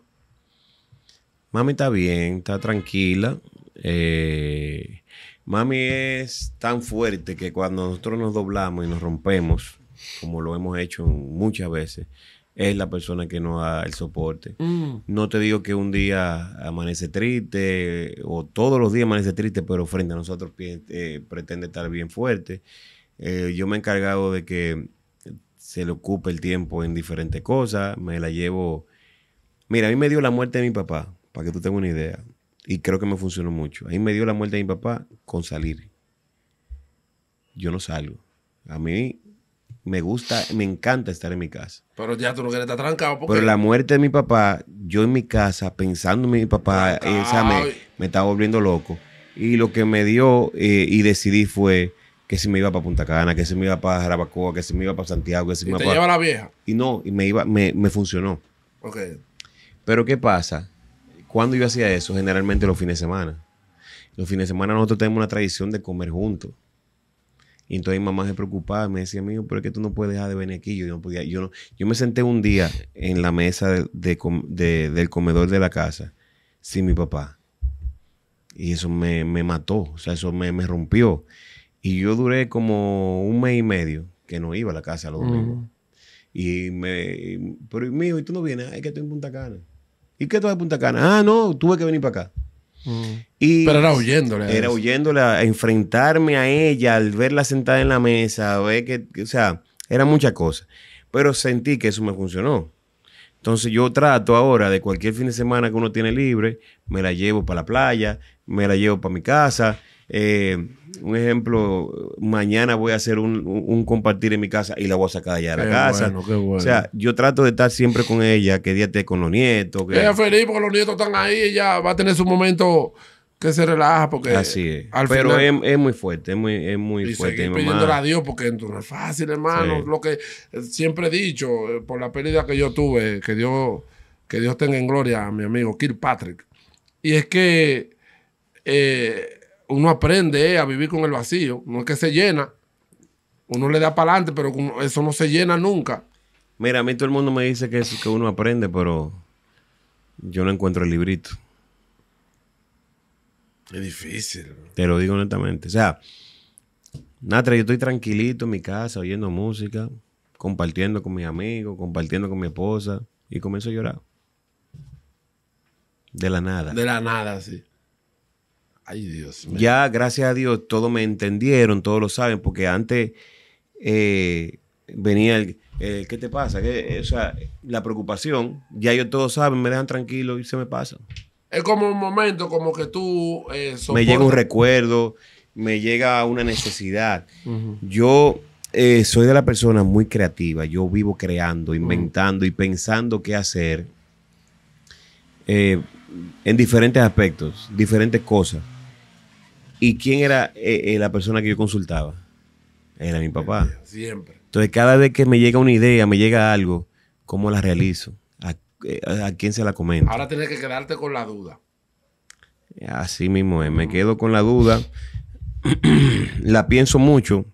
Mami está bien, está tranquila. Eh, mami es tan fuerte que cuando nosotros nos doblamos y nos rompemos, como lo hemos hecho muchas veces, es la persona que nos da el soporte. Mm. No te digo que un día amanece triste o todos los días amanece triste, pero frente a nosotros eh, pretende estar bien fuerte. Eh, yo me he encargado de que se le ocupa el tiempo en diferentes cosas, me la llevo... Mira, a mí me dio la muerte de mi papá, para que tú tengas una idea, y creo que me funcionó mucho. A mí me dio la muerte de mi papá con salir. Yo no salgo. A mí me gusta, me encanta estar en mi casa. Pero ya tú no quieres estar trancado. Pero la muerte de mi papá, yo en mi casa, pensando en mi papá, esa eh, me, me, estaba volviendo loco. Y lo que me dio eh, y decidí fue que si me iba para Punta Cana, que si me iba para Jarabacoa, que si me iba para Santiago, que si me iba te para... la vieja? Y no, y me, iba, me, funcionó. Ok. Pero ¿qué pasa? Cuando yo hacía eso, generalmente los fines de semana. Los fines de semana nosotros tenemos una tradición de comer juntos. Y entonces mi mamá se preocupaba, me decía, amigo, pero es que tú no puedes dejar de venir aquí. Yo no podía, yo no, yo me senté un día en la mesa del comedor de la casa sin mi papá. Y eso me, mató, o sea, eso me, me rompió. Y yo duré como un mes y medio que no iba a la casa los domingos. Y me. Pero, mío, ¿y tú no vienes? Ah, es que estoy en Punta Cana. ¿Y qué tú en Punta Cana? Ah, no, tuve que venir para acá. Y pero era huyéndole. era huyéndole a enfrentarme a ella, al verla sentada en la mesa, ver que, o sea, era muchas cosas. Pero sentí que eso me funcionó. Entonces yo trato ahora de cualquier fin de semana que uno tiene libre, me la llevo para la playa, me la llevo para mi casa, eh, un ejemplo, mañana voy a hacer un, compartir en mi casa y la voy a sacar allá de la casa. Bueno, qué bueno. O sea, yo trato de estar siempre con ella, que día esté con los nietos. Que... feliz porque los nietos están ahí, ella va a tener su momento que se relaja porque así es. pero es, muy fuerte, es muy, es muy y Seguir pidiéndole a Dios porque no es fácil, hermano. Lo que eh, siempre he dicho, eh, por la pérdida que yo tuve, que Dios, que Dios tenga en gloria a mi amigo Kirkpatrick. Y es que eh, uno aprende eh, a vivir con el vacío. No es que se llena. Uno le da para adelante, pero eso no se llena nunca. Mira, a mí todo el mundo me dice que eso que uno aprende, pero yo no encuentro el librito. Es difícil. Te lo digo honestamente. O sea, Natra, yo estoy tranquilito en mi casa, oyendo música, compartiendo con mis amigos, compartiendo con mi esposa, y comienzo a llorar. De la nada. De la nada, sí. Dios Ya, gracias a Dios, todos me entendieron, todos lo saben, porque antes eh, venía el, ¿qué te pasa? Eh, o sea, la preocupación, ya ellos todos saben, me dejan tranquilo y se me pasa. Es como un momento como que tú... Eh, me llega un recuerdo, me llega una necesidad. Yo soy de la persona muy creativa, yo vivo creando, inventando y pensando qué hacer en diferentes aspectos, diferentes cosas. ¿Y quién era eh, eh, la persona que yo consultaba? Era mi papá. Siempre. Entonces, cada vez que me llega una idea, me llega algo, ¿cómo la realizo? ¿A, eh, quién se la comento? Ahora tienes que quedarte con la duda. Así mismo es. Me quedo con la duda. la pienso mucho.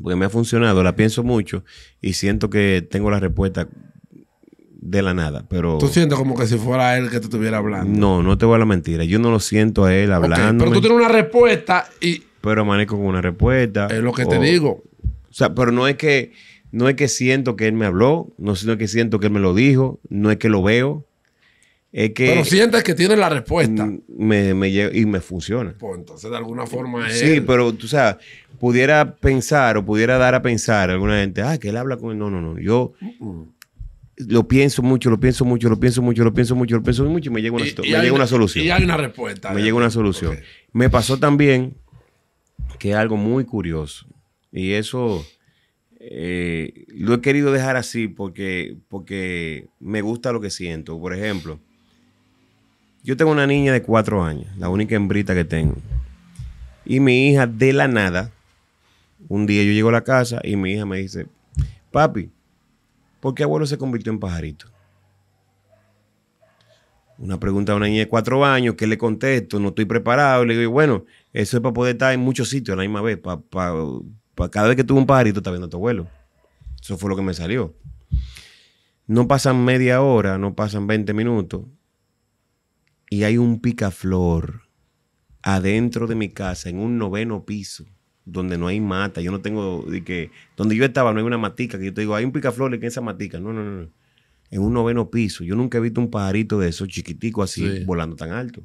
Porque me ha funcionado. La pienso mucho. Y siento que tengo la respuesta de la nada, pero... Tú sientes como que si fuera él que te estuviera hablando. No, no te voy a la mentira. Yo no lo siento a él hablando. pero tú tienes una respuesta y... Pero amanezco con una respuesta. Es lo que te digo. O sea, pero no es que... No es que siento que él me habló, no es que siento que él me lo dijo, no es que lo veo. Es que... Pero sientes que tiene la respuesta. Mm, me, me y me funciona. Pues entonces de alguna forma es... Sí, pero tú sabes, pudiera pensar o pudiera dar a pensar a alguna gente, ah, que él habla con... él. No, no, no. Yo lo pienso mucho, lo pienso mucho, lo pienso mucho, lo pienso mucho, lo pienso mucho y me llega una, me llega una solución. Y hay una respuesta. Me llega una solución. Me pasó también que algo muy curioso y eso eh, lo he querido dejar así porque, porque me gusta lo que siento. Por ejemplo, yo tengo una niña de cuatro años, la única hembrita que tengo. Y mi hija de la nada, un día yo llego a la casa y mi hija me dice, papi, ¿Por qué abuelo se convirtió en pajarito? Una pregunta a una niña de cuatro años, ¿qué le contesto? No estoy preparado. Le digo, bueno, eso es para poder estar en muchos sitios a la misma vez. Para, cada vez que tuve un pajarito, está viendo a tu abuelo. Eso fue lo que me salió. No pasan media hora, no pasan 20 minutos. Y hay un picaflor adentro de mi casa, en un noveno piso donde no hay mata. Yo no tengo, de que, donde yo estaba no hay una matica, que yo te digo, hay un picaflor que esa matica. No, no, no. En un noveno piso. Yo nunca he visto un pajarito de esos chiquitico así volando tan alto.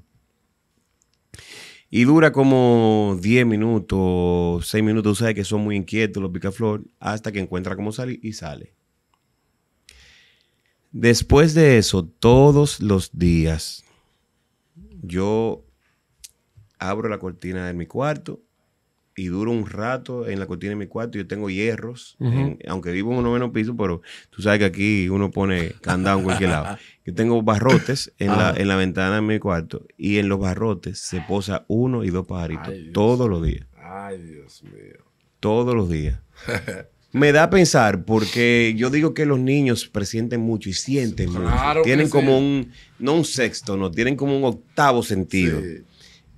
Y dura como 10 minutos, 6 minutos. Tú sabes que son muy inquietos los picaflor, hasta que encuentra cómo salir y sale. Después de eso, todos los días, yo abro la cortina de mi cuarto y duro un rato en la cortina de mi cuarto. Yo tengo hierros, aunque vivo en un noveno piso, pero tú sabes que aquí uno pone candado en cualquier lado. Yo tengo barrotes en, la, ventana de mi cuarto y en los barrotes se posa uno y dos pajaritos todos los días. Ay, Dios mío. Todos los días. Me da a pensar porque yo digo que los niños presienten mucho y sienten Tienen como un, no un sexto, no, tienen como un octavo sentido. Sí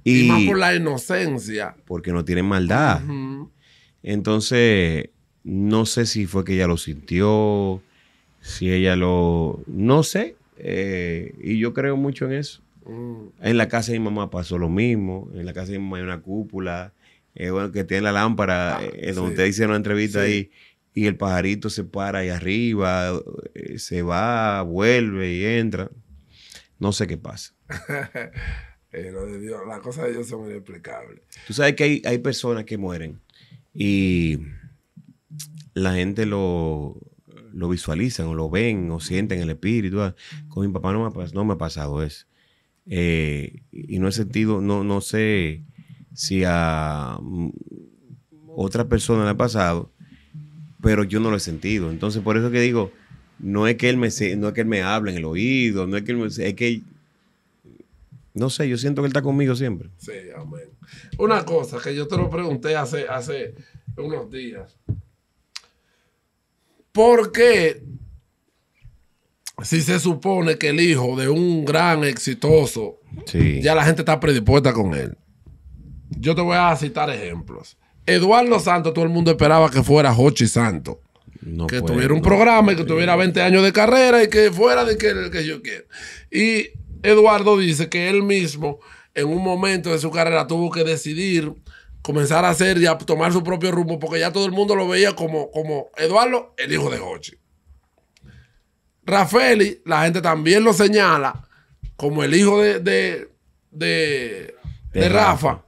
y, más por la inocencia. Porque no tienen maldad. Entonces, no sé si fue que ella lo sintió, si ella lo... No sé. Eh, y yo creo mucho en eso. Mm. En la casa de mi mamá pasó lo mismo. En la casa de mi mamá hay una cúpula eh, que tiene la lámpara, ah, eh, donde usted dice una entrevista ahí. Y el pajarito se para ahí arriba, se va, vuelve y entra. No sé qué pasa. Eh, las cosas de Dios son inexplicables. Tú sabes que hay, personas que mueren y la gente lo, lo visualizan o lo ven o sienten el espíritu. Ah, con mi papá no me ha, pasado eso. Eh, y no he sentido, no, no sé si a mm, otras personas le ha pasado, pero yo no lo he sentido. Entonces, por eso que digo, no es que él me, no que me hable en el oído, no es que él me, es que no sé, yo siento que Él está conmigo siempre. Sí, amén. Una cosa que yo te lo pregunté hace, hace unos días. ¿Por qué si se supone que el hijo de un gran exitoso, ya la gente está predispuesta con él? Yo te voy a citar ejemplos. Eduardo Santos, todo el mundo esperaba que fuera Hochi Santos. que tuviera un programa y que tuviera 20 años de carrera y que fuera de que, el que yo quiera. Y Eduardo dice que él mismo en un momento de su carrera tuvo que decidir comenzar a hacer y a tomar su propio rumbo porque ya todo el mundo lo veía como, como Eduardo, el hijo de Hochi. Rafaeli la gente también lo señala como el hijo de, de, Rafa.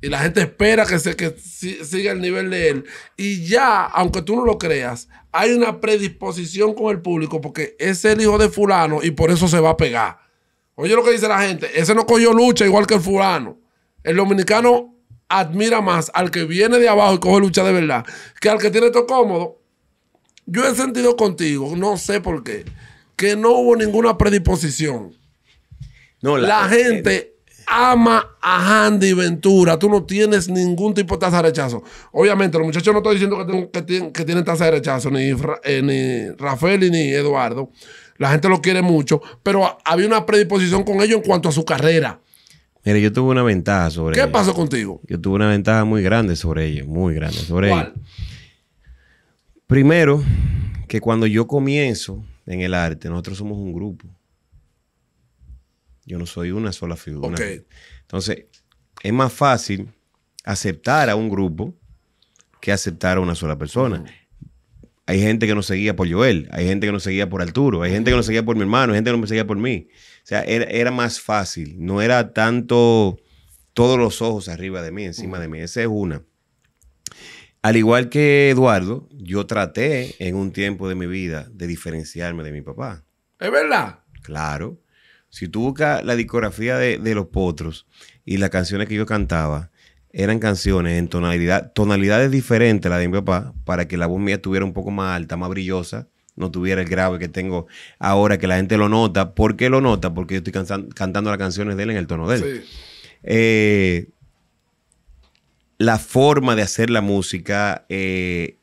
Y la gente espera que, que siga el nivel de él. Y ya, aunque tú no lo creas, hay una predisposición con el público porque es el hijo de fulano y por eso se va a pegar. Oye lo que dice la gente, ese no cogió lucha igual que el fulano. El dominicano admira más al que viene de abajo y coge lucha de verdad que al que tiene todo cómodo. Yo he sentido contigo, no sé por qué, que no hubo ninguna predisposición. No, la, eh, gente eh, ama a Andy Ventura. Tú no tienes ningún tipo de tasa de rechazo. Obviamente, los muchachos no estoy diciendo que, tienen, tasa de rechazo, ni, eh, ni Rafael ni Eduardo la gente lo quiere mucho, pero había una predisposición con ellos en cuanto a su carrera. Mire, yo tuve una ventaja sobre ¿Qué pasó contigo? Yo tuve una ventaja muy grande sobre ellos, muy grande sobre ellos. Primero, que cuando yo comienzo en el arte, nosotros somos un grupo. Yo no soy una sola figura. Entonces, es más fácil aceptar a un grupo que aceptar a una sola persona. Hay gente que nos seguía por Joel, hay gente que nos seguía por Arturo, hay gente que nos seguía por mi hermano, hay gente que me seguía por mí. O sea, era, más fácil, no era tanto todos los ojos arriba de mí, encima de mí. Esa es una. Al igual que Eduardo, yo traté en un tiempo de mi vida de diferenciarme de mi papá. ¿Es verdad? Claro. Si tú buscas la discografía de, de los potros y las canciones que yo cantaba, eran canciones en tonalidad, tonalidades diferentes a la de mi papá, para que la voz mía estuviera un poco más alta, más brillosa, no tuviera el grave que tengo ahora, que la gente lo nota. ¿Por qué lo nota? Porque yo estoy cantando las canciones de él en el tono de él. Eh, la forma de hacer la música, eh,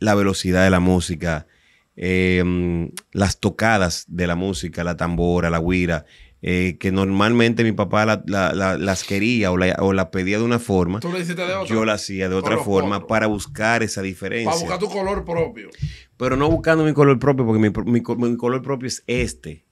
la velocidad de la música, eh, las tocadas de la música, la tambora, la guira, eh, que normalmente mi papá las quería o la, pedía de una forma, ¿Tú de yo la hacía de otra forma para buscar esa diferencia. Para buscar tu color propio. Pero no buscando mi color propio, porque mi, color propio es este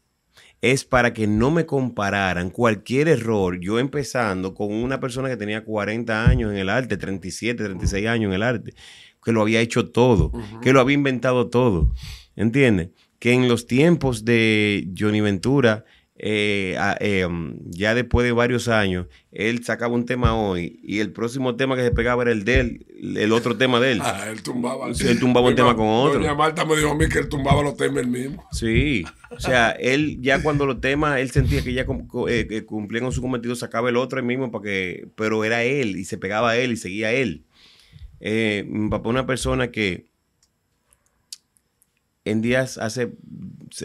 es para que no me compararan cualquier error. Yo empezando con una persona que tenía 40 años en el arte, 37, 36 años en el arte, que lo había hecho todo, que lo había inventado todo. ¿Entiendes? Que en los tiempos de Johnny Ventura eh, eh, ya después de varios años, él sacaba un tema hoy y el próximo tema que se pegaba era el de él, el otro tema de él. Ah, él tumbaba. Sí, tumbaba un tema con otro. Doña Marta me dijo a mí que él tumbaba los temas él mismo. Sí, o sea, él ya cuando los temas, él sentía que ya Cumplía eh, cumplían con su cometido, sacaba el otro el mismo, para que, pero era él y se pegaba a él y seguía él. Eh, mi papá una persona que en días, hace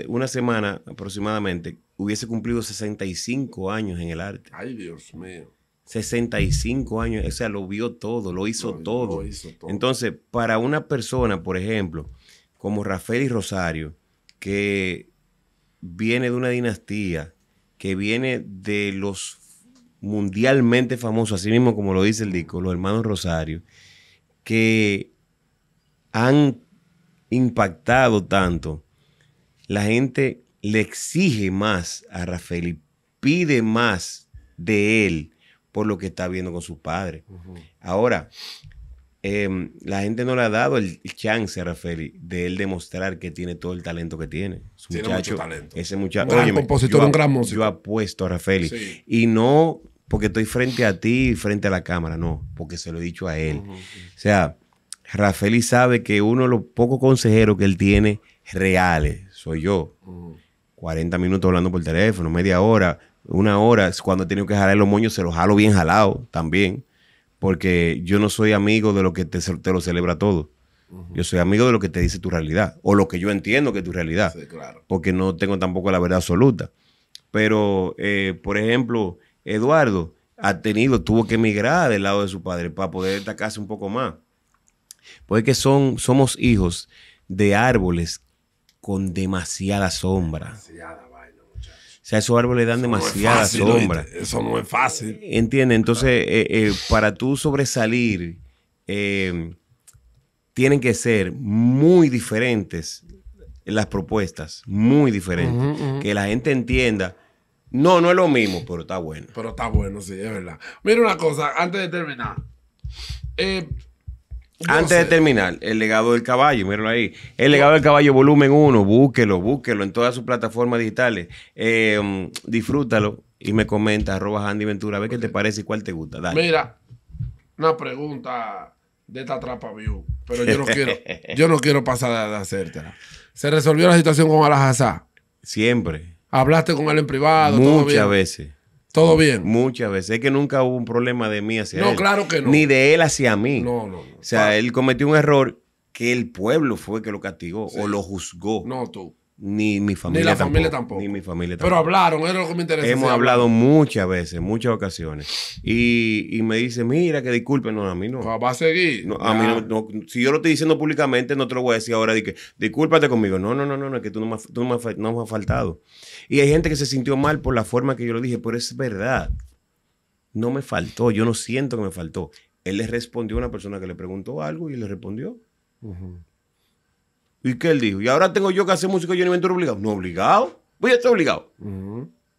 una semana aproximadamente, hubiese cumplido 65 años en el arte. Ay, Dios mío. 65 años, o sea, lo vio todo, lo hizo, todo. Lo hizo todo. Entonces, para una persona, por ejemplo, como Rafael y Rosario, que viene de una dinastía, que viene de los mundialmente famosos, así mismo como lo dice el disco, los hermanos Rosario, que han impactado tanto, la gente le exige más a Rafael pide más de él por lo que está viendo con su padre. Ahora, em, la gente no le ha dado el chance a Rafael de él demostrar que tiene todo el talento que tiene. tiene muchacho, mucho talento. Ese muchacho. Un gran compositor, un gran Yo apuesto a Rafael. Y no porque estoy frente a ti, frente a la cámara, no, porque se lo he dicho a él. O sea, Rafael sabe que uno de los pocos consejeros que él tiene reales soy yo. 40 minutos hablando por teléfono, media hora, una hora. Cuando he tenido que jalar los moños, se los jalo bien jalado también. Porque yo no soy amigo de lo que te, lo celebra todo. Yo soy amigo de lo que te dice tu realidad. O lo que yo entiendo que es tu realidad. claro. Porque no tengo tampoco la verdad absoluta. Pero, eh, por ejemplo, Eduardo ha tenido, tuvo que emigrar del lado de su padre para poder destacarse un poco más. Porque son, somos hijos de árboles con demasiada sombra. Demasiada muchachos. O sea, esos árboles dan demasiada sombra. eso no es fácil. Entiende, entonces eh, eh, para tú sobresalir, eh, tienen que ser muy diferentes las propuestas, muy diferentes. Que la gente entienda. No, no es lo mismo, pero está bueno. Pero está bueno, sí, es verdad. Mira una cosa, antes de terminar. Eh, antes de terminar, El legado del caballo, míralo ahí. El legado del caballo, volumen 1, búsquelo, búsquelo en todas sus plataformas digitales. Eh, disfrútalo y me comenta, arroba Andy Ventura, a ver qué te parece y cuál te gusta. Dale. Mira, una pregunta de esta trapa view, pero yo no quiero, yo no quiero pasar a hacértela. ¿Se resolvió la situación con Alajazá? Siempre. ¿Hablaste con él en privado? Muchas veces. Todo bien. Muchas veces. Es que nunca hubo un problema de mí hacia él. No, claro que no. Ni de él hacia mí. No, no. O sea, ah. él cometió un error que el pueblo fue que lo castigó o lo juzgó. No, tú. Ni mi familia. Ni la tampoco, familia tampoco. Ni mi familia tampoco. Pero hablaron, es lo que me interesa. Hemos hablado muchas veces, muchas ocasiones. Y, me dice, mira, que disculpen, no, a mí no. Ah, va a seguir. a mí no, si yo lo estoy diciendo públicamente, no te lo voy a decir ahora de discúlpate conmigo. No, no, no, no, es que tú, no me, tú has faltado. Y hay gente que se sintió mal por la forma que yo lo dije, pero es verdad. No me faltó, yo no siento que me faltó. Él le respondió a una persona que le preguntó algo y le respondió. ¿Y qué él dijo? ¿Y ahora tengo yo que hacer música yo me Ventura obligado? No, obligado. Voy a estar obligado.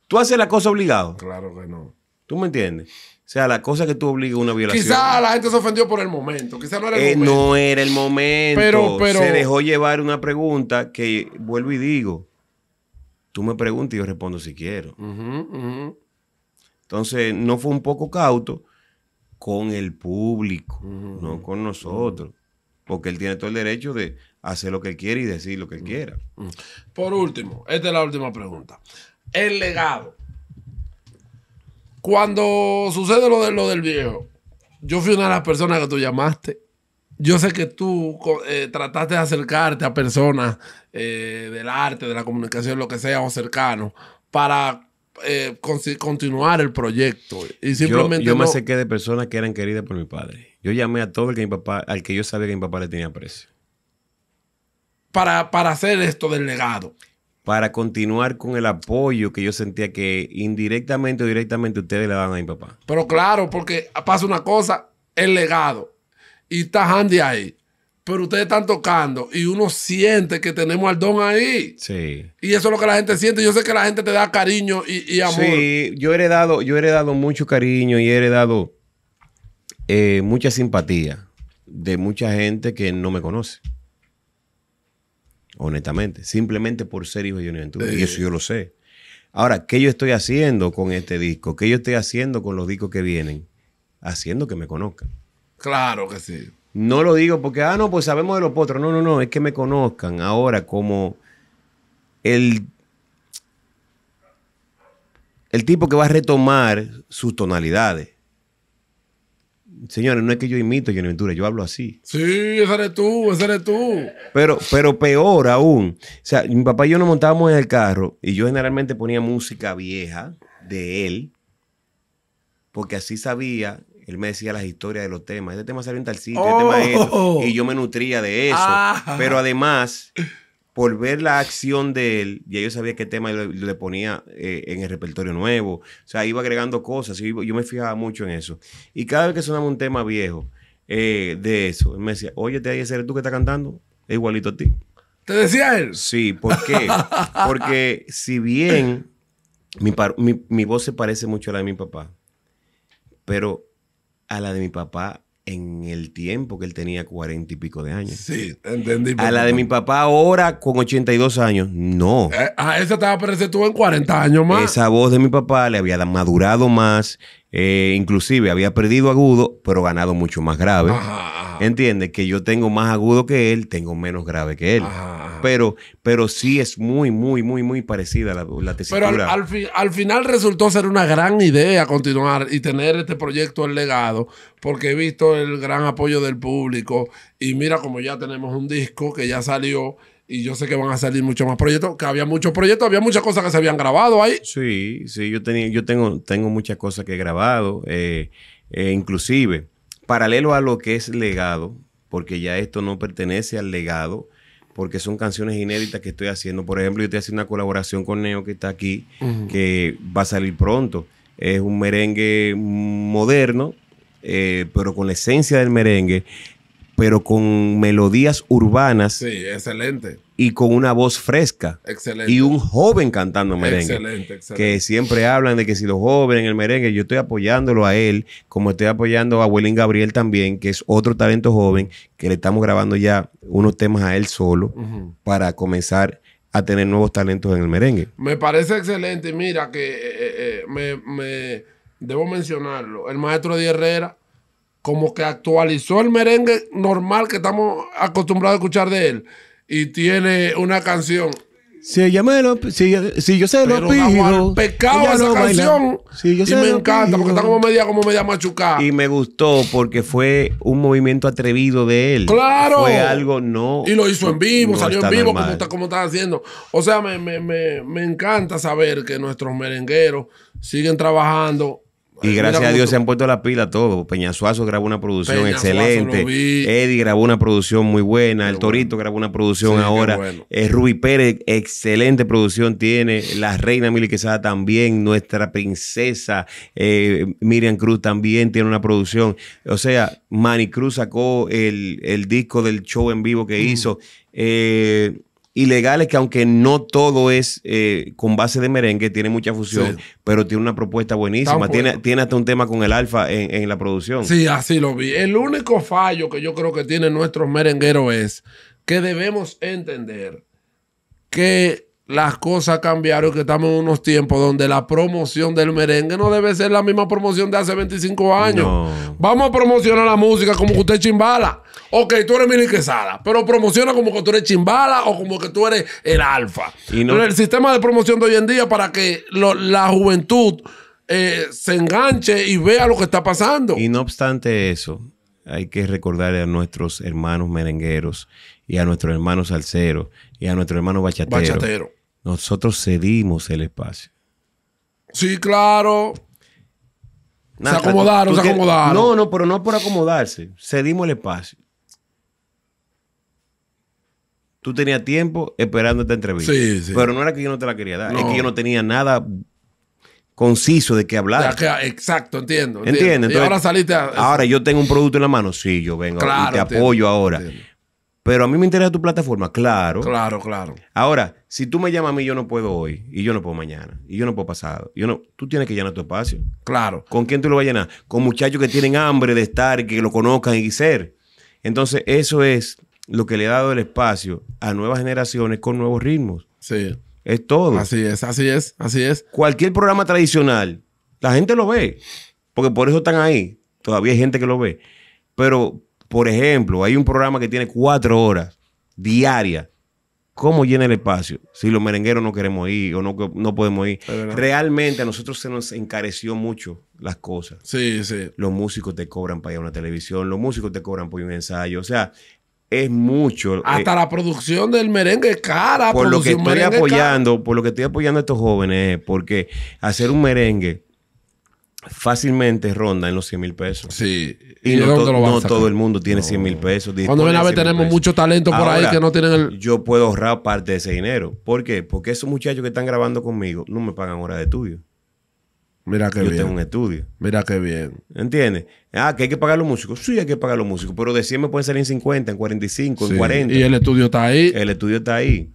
¿Tú haces la cosa obligado? Claro que no. ¿Tú me entiendes? O sea, la cosa que tú obligas una violación. Quizá la gente se ofendió por el momento. Quizá no era el eh, momento. No era el momento. Pero, pero... Se dejó llevar una pregunta que vuelvo y digo. Tú me preguntas y yo respondo si quiero. Entonces, no fue un poco cauto con el público, no con nosotros. Porque él tiene todo el derecho de hacer lo que quiere y decir lo que mm, quiera. Mm. Por último, esta es la última pregunta. El legado. Cuando sucede lo, de, lo del viejo, yo fui una de las personas que tú llamaste. Yo sé que tú eh, trataste de acercarte a personas eh, del arte, de la comunicación, lo que sea, o cercano, para eh, continuar el proyecto. Y simplemente yo, me acerqué de personas que eran queridas por mi padre. Yo llamé a todo el que mi papá, al que yo sabía que mi papá le tenía precio para, hacer esto del legado? Para continuar con el apoyo que yo sentía que indirectamente o directamente ustedes le dan a mi papá. Pero claro, porque pasa una cosa, el legado. Y está Handy ahí pero ustedes están tocando y uno siente que tenemos al don ahí. Sí. Y eso es lo que la gente siente. Yo sé que la gente te da cariño y, amor. Sí, yo he heredado, yo mucho cariño y he heredado eh, mucha simpatía de mucha gente que no me conoce honestamente, simplemente por ser hijo de Johnny Ventura. Y eso eh. yo lo sé. Ahora, ¿qué yo estoy haciendo con este disco? ¿Qué yo estoy haciendo con los discos que vienen? Haciendo que me conozcan. Claro que sí. No lo digo porque, ah, no, pues sabemos de los potros. No, no, no, es que me conozcan ahora como el, el tipo que va a retomar sus tonalidades. Señores, no es que yo imito a Johnny Ventura, yo hablo así. Sí, ese eres tú, ese eres tú. Pero, pero peor aún. O sea, mi papá y yo nos montábamos en el carro y yo generalmente ponía música vieja de él, porque así sabía él me decía las historias de los temas. Ese tema salió en tal sitio, este tema es oh. Y yo me nutría de eso. Ah. Pero además, por ver la acción de él, ya yo sabía qué tema le, ponía eh, en el repertorio nuevo. O sea, iba agregando cosas. Yo, yo me fijaba mucho en eso. Y cada vez que sonaba un tema viejo eh, de eso, él me decía, oye, te ese tú que estás cantando. Es igualito a ti. ¿Te decía él? Sí, ¿por qué? Porque si bien mi voz se parece mucho a la de mi papá, pero a la de mi papá en el tiempo que él tenía cuarenta y pico de años. Sí, entendí. A la de mi papá ahora con 82 años, no. Eh, a ah, esa estaba presente tú en 40 años más. Esa voz de mi papá le había madurado más, eh, inclusive había perdido agudo, pero ganado mucho más grave. ajá. Entiende que yo tengo más agudo que él, tengo menos grave que él. Pero, pero sí es muy, muy, muy, muy parecida la, la Pero al, al, final resultó ser una gran idea continuar y tener este proyecto en legado, porque he visto el gran apoyo del público. Y mira, como ya tenemos un disco que ya salió. Y yo sé que van a salir muchos más proyectos, que había muchos proyectos, había muchas cosas que se habían grabado ahí. Sí, sí, yo, tenía, yo tengo, tengo muchas cosas que he grabado. eh, eh inclusive, paralelo a lo que es legado, porque ya esto no pertenece al legado, porque son canciones inéditas que estoy haciendo. Por ejemplo, yo estoy haciendo una colaboración con Neo que está aquí, que va a salir pronto. Es un merengue moderno, eh, pero con la esencia del merengue, pero con melodías urbanas. Sí, excelente. Y con una voz fresca. Excelente. Y un joven cantando merengue. Excelente, excelente. Que siempre hablan de que si los jóvenes en el merengue, yo estoy apoyándolo a él, como estoy apoyando a Willing Gabriel también, que es otro talento joven, que le estamos grabando ya unos temas a él solo para comenzar a tener nuevos talentos en el merengue. Me parece excelente. Mira, que eh, eh, eh, me, debo mencionarlo. El maestro de Herrera como que actualizó el merengue normal que estamos acostumbrados a escuchar de él. Y tiene una canción. Si llama me lo, si, yo se lo pecado esa canción. y me encanta, porque está como media, como machucada. Y me gustó porque fue un movimiento atrevido de él. Claro. Fue algo no. Y lo hizo en vivo, salió en vivo, como, como está haciendo. O sea, me, me encanta saber que nuestros merengueros siguen trabajando y gracias a Dios se han puesto la pila todo. Peñasuazo grabó una producción excelente. Eddie grabó una producción muy buena. El Torito grabó una producción ahora. Bueno. Eh, Pérez, excelente producción tiene. La reina Mili Quesada también. Nuestra princesa eh, Miriam Cruz también tiene una producción. O sea, Manny Cruz sacó el, disco del show en vivo que mm. hizo. Eh, ilegales que aunque no todo es eh, con base de merengue, tiene mucha fusión, pero tiene una propuesta buenísima. Tiene, hasta un tema con el alfa en, en, la producción. Sí, así lo vi. El único fallo que yo creo que tienen nuestros merengueros es que debemos entender que las cosas cambiaron que estamos en unos tiempos donde la promoción del merengue no debe ser la misma promoción de hace 25 años. Vamos a promocionar la música como que usted chimbala. Ok, tú eres Mili Quesada, pero promociona como que tú eres chimbala o como que tú eres el alfa. Y el sistema de promoción de hoy en día para que la juventud eh, se enganche y vea lo que está pasando. Y no obstante eso, hay que recordar a nuestros hermanos merengueros y a nuestros hermanos salseros y a nuestros hermanos bachateros. Bachatero nosotros cedimos el espacio. Sí, claro. se acomodaron, se acomodaron. No, no, pero no por acomodarse. Cedimos el espacio. Tú tenías tiempo esperando esta entrevista. Pero no era que yo no te la quería dar. Es que yo no tenía nada conciso de qué hablar. exacto, entiendo. entiendo. ¿Entiendes? ahora saliste Ahora yo tengo un producto en la mano. Sí, yo vengo te apoyo ahora. Claro. Pero a mí me interesa tu plataforma, claro. Claro, claro. Ahora, si tú me llamas a mí, yo no puedo hoy, y yo no puedo mañana, y yo no puedo pasado. Yo no, tú tienes que llenar tu espacio. Claro. ¿Con quién tú lo vas a llenar? Con muchachos que tienen hambre de estar, que lo conozcan y ser. Entonces, eso es lo que le ha dado el espacio a nuevas generaciones con nuevos ritmos. Sí. Es todo. Así es, así es, así es. Cualquier programa tradicional, la gente lo ve, porque por eso están ahí. Todavía hay gente que lo ve. Pero por ejemplo, hay un programa que tiene cuatro horas diarias. ¿Cómo llena el espacio? Si los merengueros no queremos ir o no, podemos ir. Realmente a nosotros se nos encareció mucho las cosas. Sí, sí. Los músicos te cobran para ir a una televisión, los músicos te cobran por un ensayo. O sea, es mucho. Eh, Hasta la producción del merengue es cara. Por lo que estoy apoyando, por lo que estoy apoyando a estos jóvenes, porque hacer un merengue fácilmente ronda en los 100 mil pesos. Sí. Y, no, todo el mundo tiene 100 mil pesos. Cuando ven a ver, tenemos mucho talento por ahí que no tienen el... Yo puedo ahorrar parte de ese dinero. ¿Por qué? Porque esos muchachos que están grabando conmigo no me pagan hora de estudio. Mira qué bien. Yo tengo un estudio. Mira qué bien. ¿Entiendes? Ah, que hay que pagar los músicos. Sí, hay que pagar los músicos. Pero de 100 me pueden salir en 50, en 45, en 40. Y el estudio está ahí. El estudio está ahí.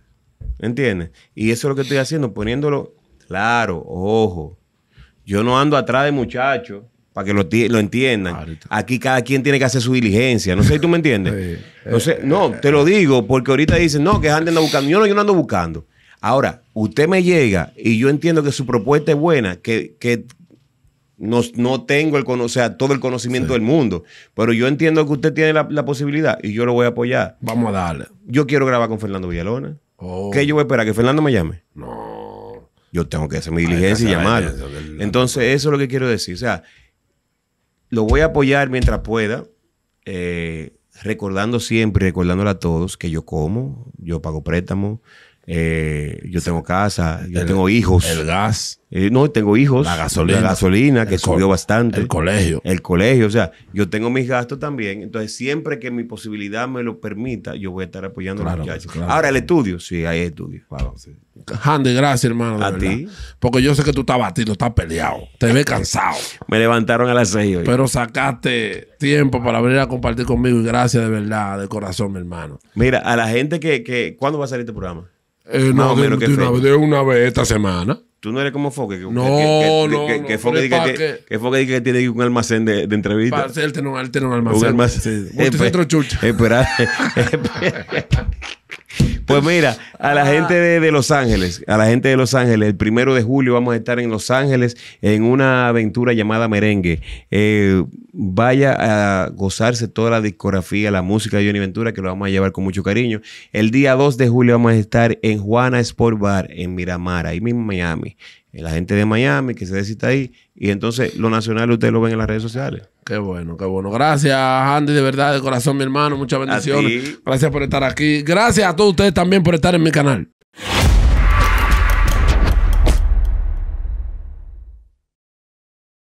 ¿Entiendes? Y eso es lo que estoy haciendo, poniéndolo claro, ojo yo no ando atrás de muchachos para que lo, entiendan. Aquí cada quien tiene que hacer su diligencia. No sé si tú me entiendes. Eh, no, sé, no, eh, te eh, lo digo porque ahorita dicen, no, que anden buscando. Yo no, yo no ando buscando. Ahora, usted me llega y yo entiendo que su propuesta es buena, que, que no, tengo el, todo el conocimiento del mundo, pero yo entiendo que usted tiene la, posibilidad y yo lo voy a apoyar. Vamos a darle. Yo quiero grabar con Fernando Villalona. Oh. ¿Qué yo voy a esperar? ¿Que Fernando me llame? No yo tengo que hacer mi diligencia y llamarlo. Entonces, eso es lo que quiero decir. O sea, lo voy a apoyar mientras pueda, eh, recordando siempre, recordándole a todos que yo como, yo pago préstamo, eh, yo tengo casa, yo tengo hijos. El gas. Eh, no, tengo hijos. La gasolina. La gasolina, que subió bastante. El colegio. El colegio, o sea, yo tengo mis gastos también. Entonces, siempre que mi posibilidad me lo permita, yo voy a estar apoyando Ahora, el estudio, sí, hay estudio. Claro, gracias, hermano. a ti. Porque yo sé que tú estás batido, estás peleado. Te ves cansado. me levantaron a las seis Pero sacaste tiempo para venir a compartir conmigo y gracias de verdad, de corazón, mi hermano. Mira, a la gente que. que ¿Cuándo va a salir este programa? Eh, no, de, una, vez esta semana. Tú no eres como Foque. Que, no, no, que, Foque que, tiene un almacén de, de entrevistas. él tiene un, almacén. Un almacén. Eh, pues, espera. Pues mira, a la ah. gente de, Los Ángeles, a la gente de Los Ángeles, el primero de julio vamos a estar en Los Ángeles en una aventura llamada Merengue. Eh, vaya a gozarse toda la discografía, la música de Johnny Ventura, que lo vamos a llevar con mucho cariño. El día 2 de julio vamos a estar en Juana Sport Bar, en Miramar, ahí mismo en Miami la gente de Miami que se desista ahí. Y entonces lo nacional ustedes lo ven en las redes sociales. Qué bueno, qué bueno. Gracias, Andy, de verdad, de corazón, mi hermano. Muchas bendiciones. Gracias por estar aquí. Gracias a todos ustedes también por estar en mi canal.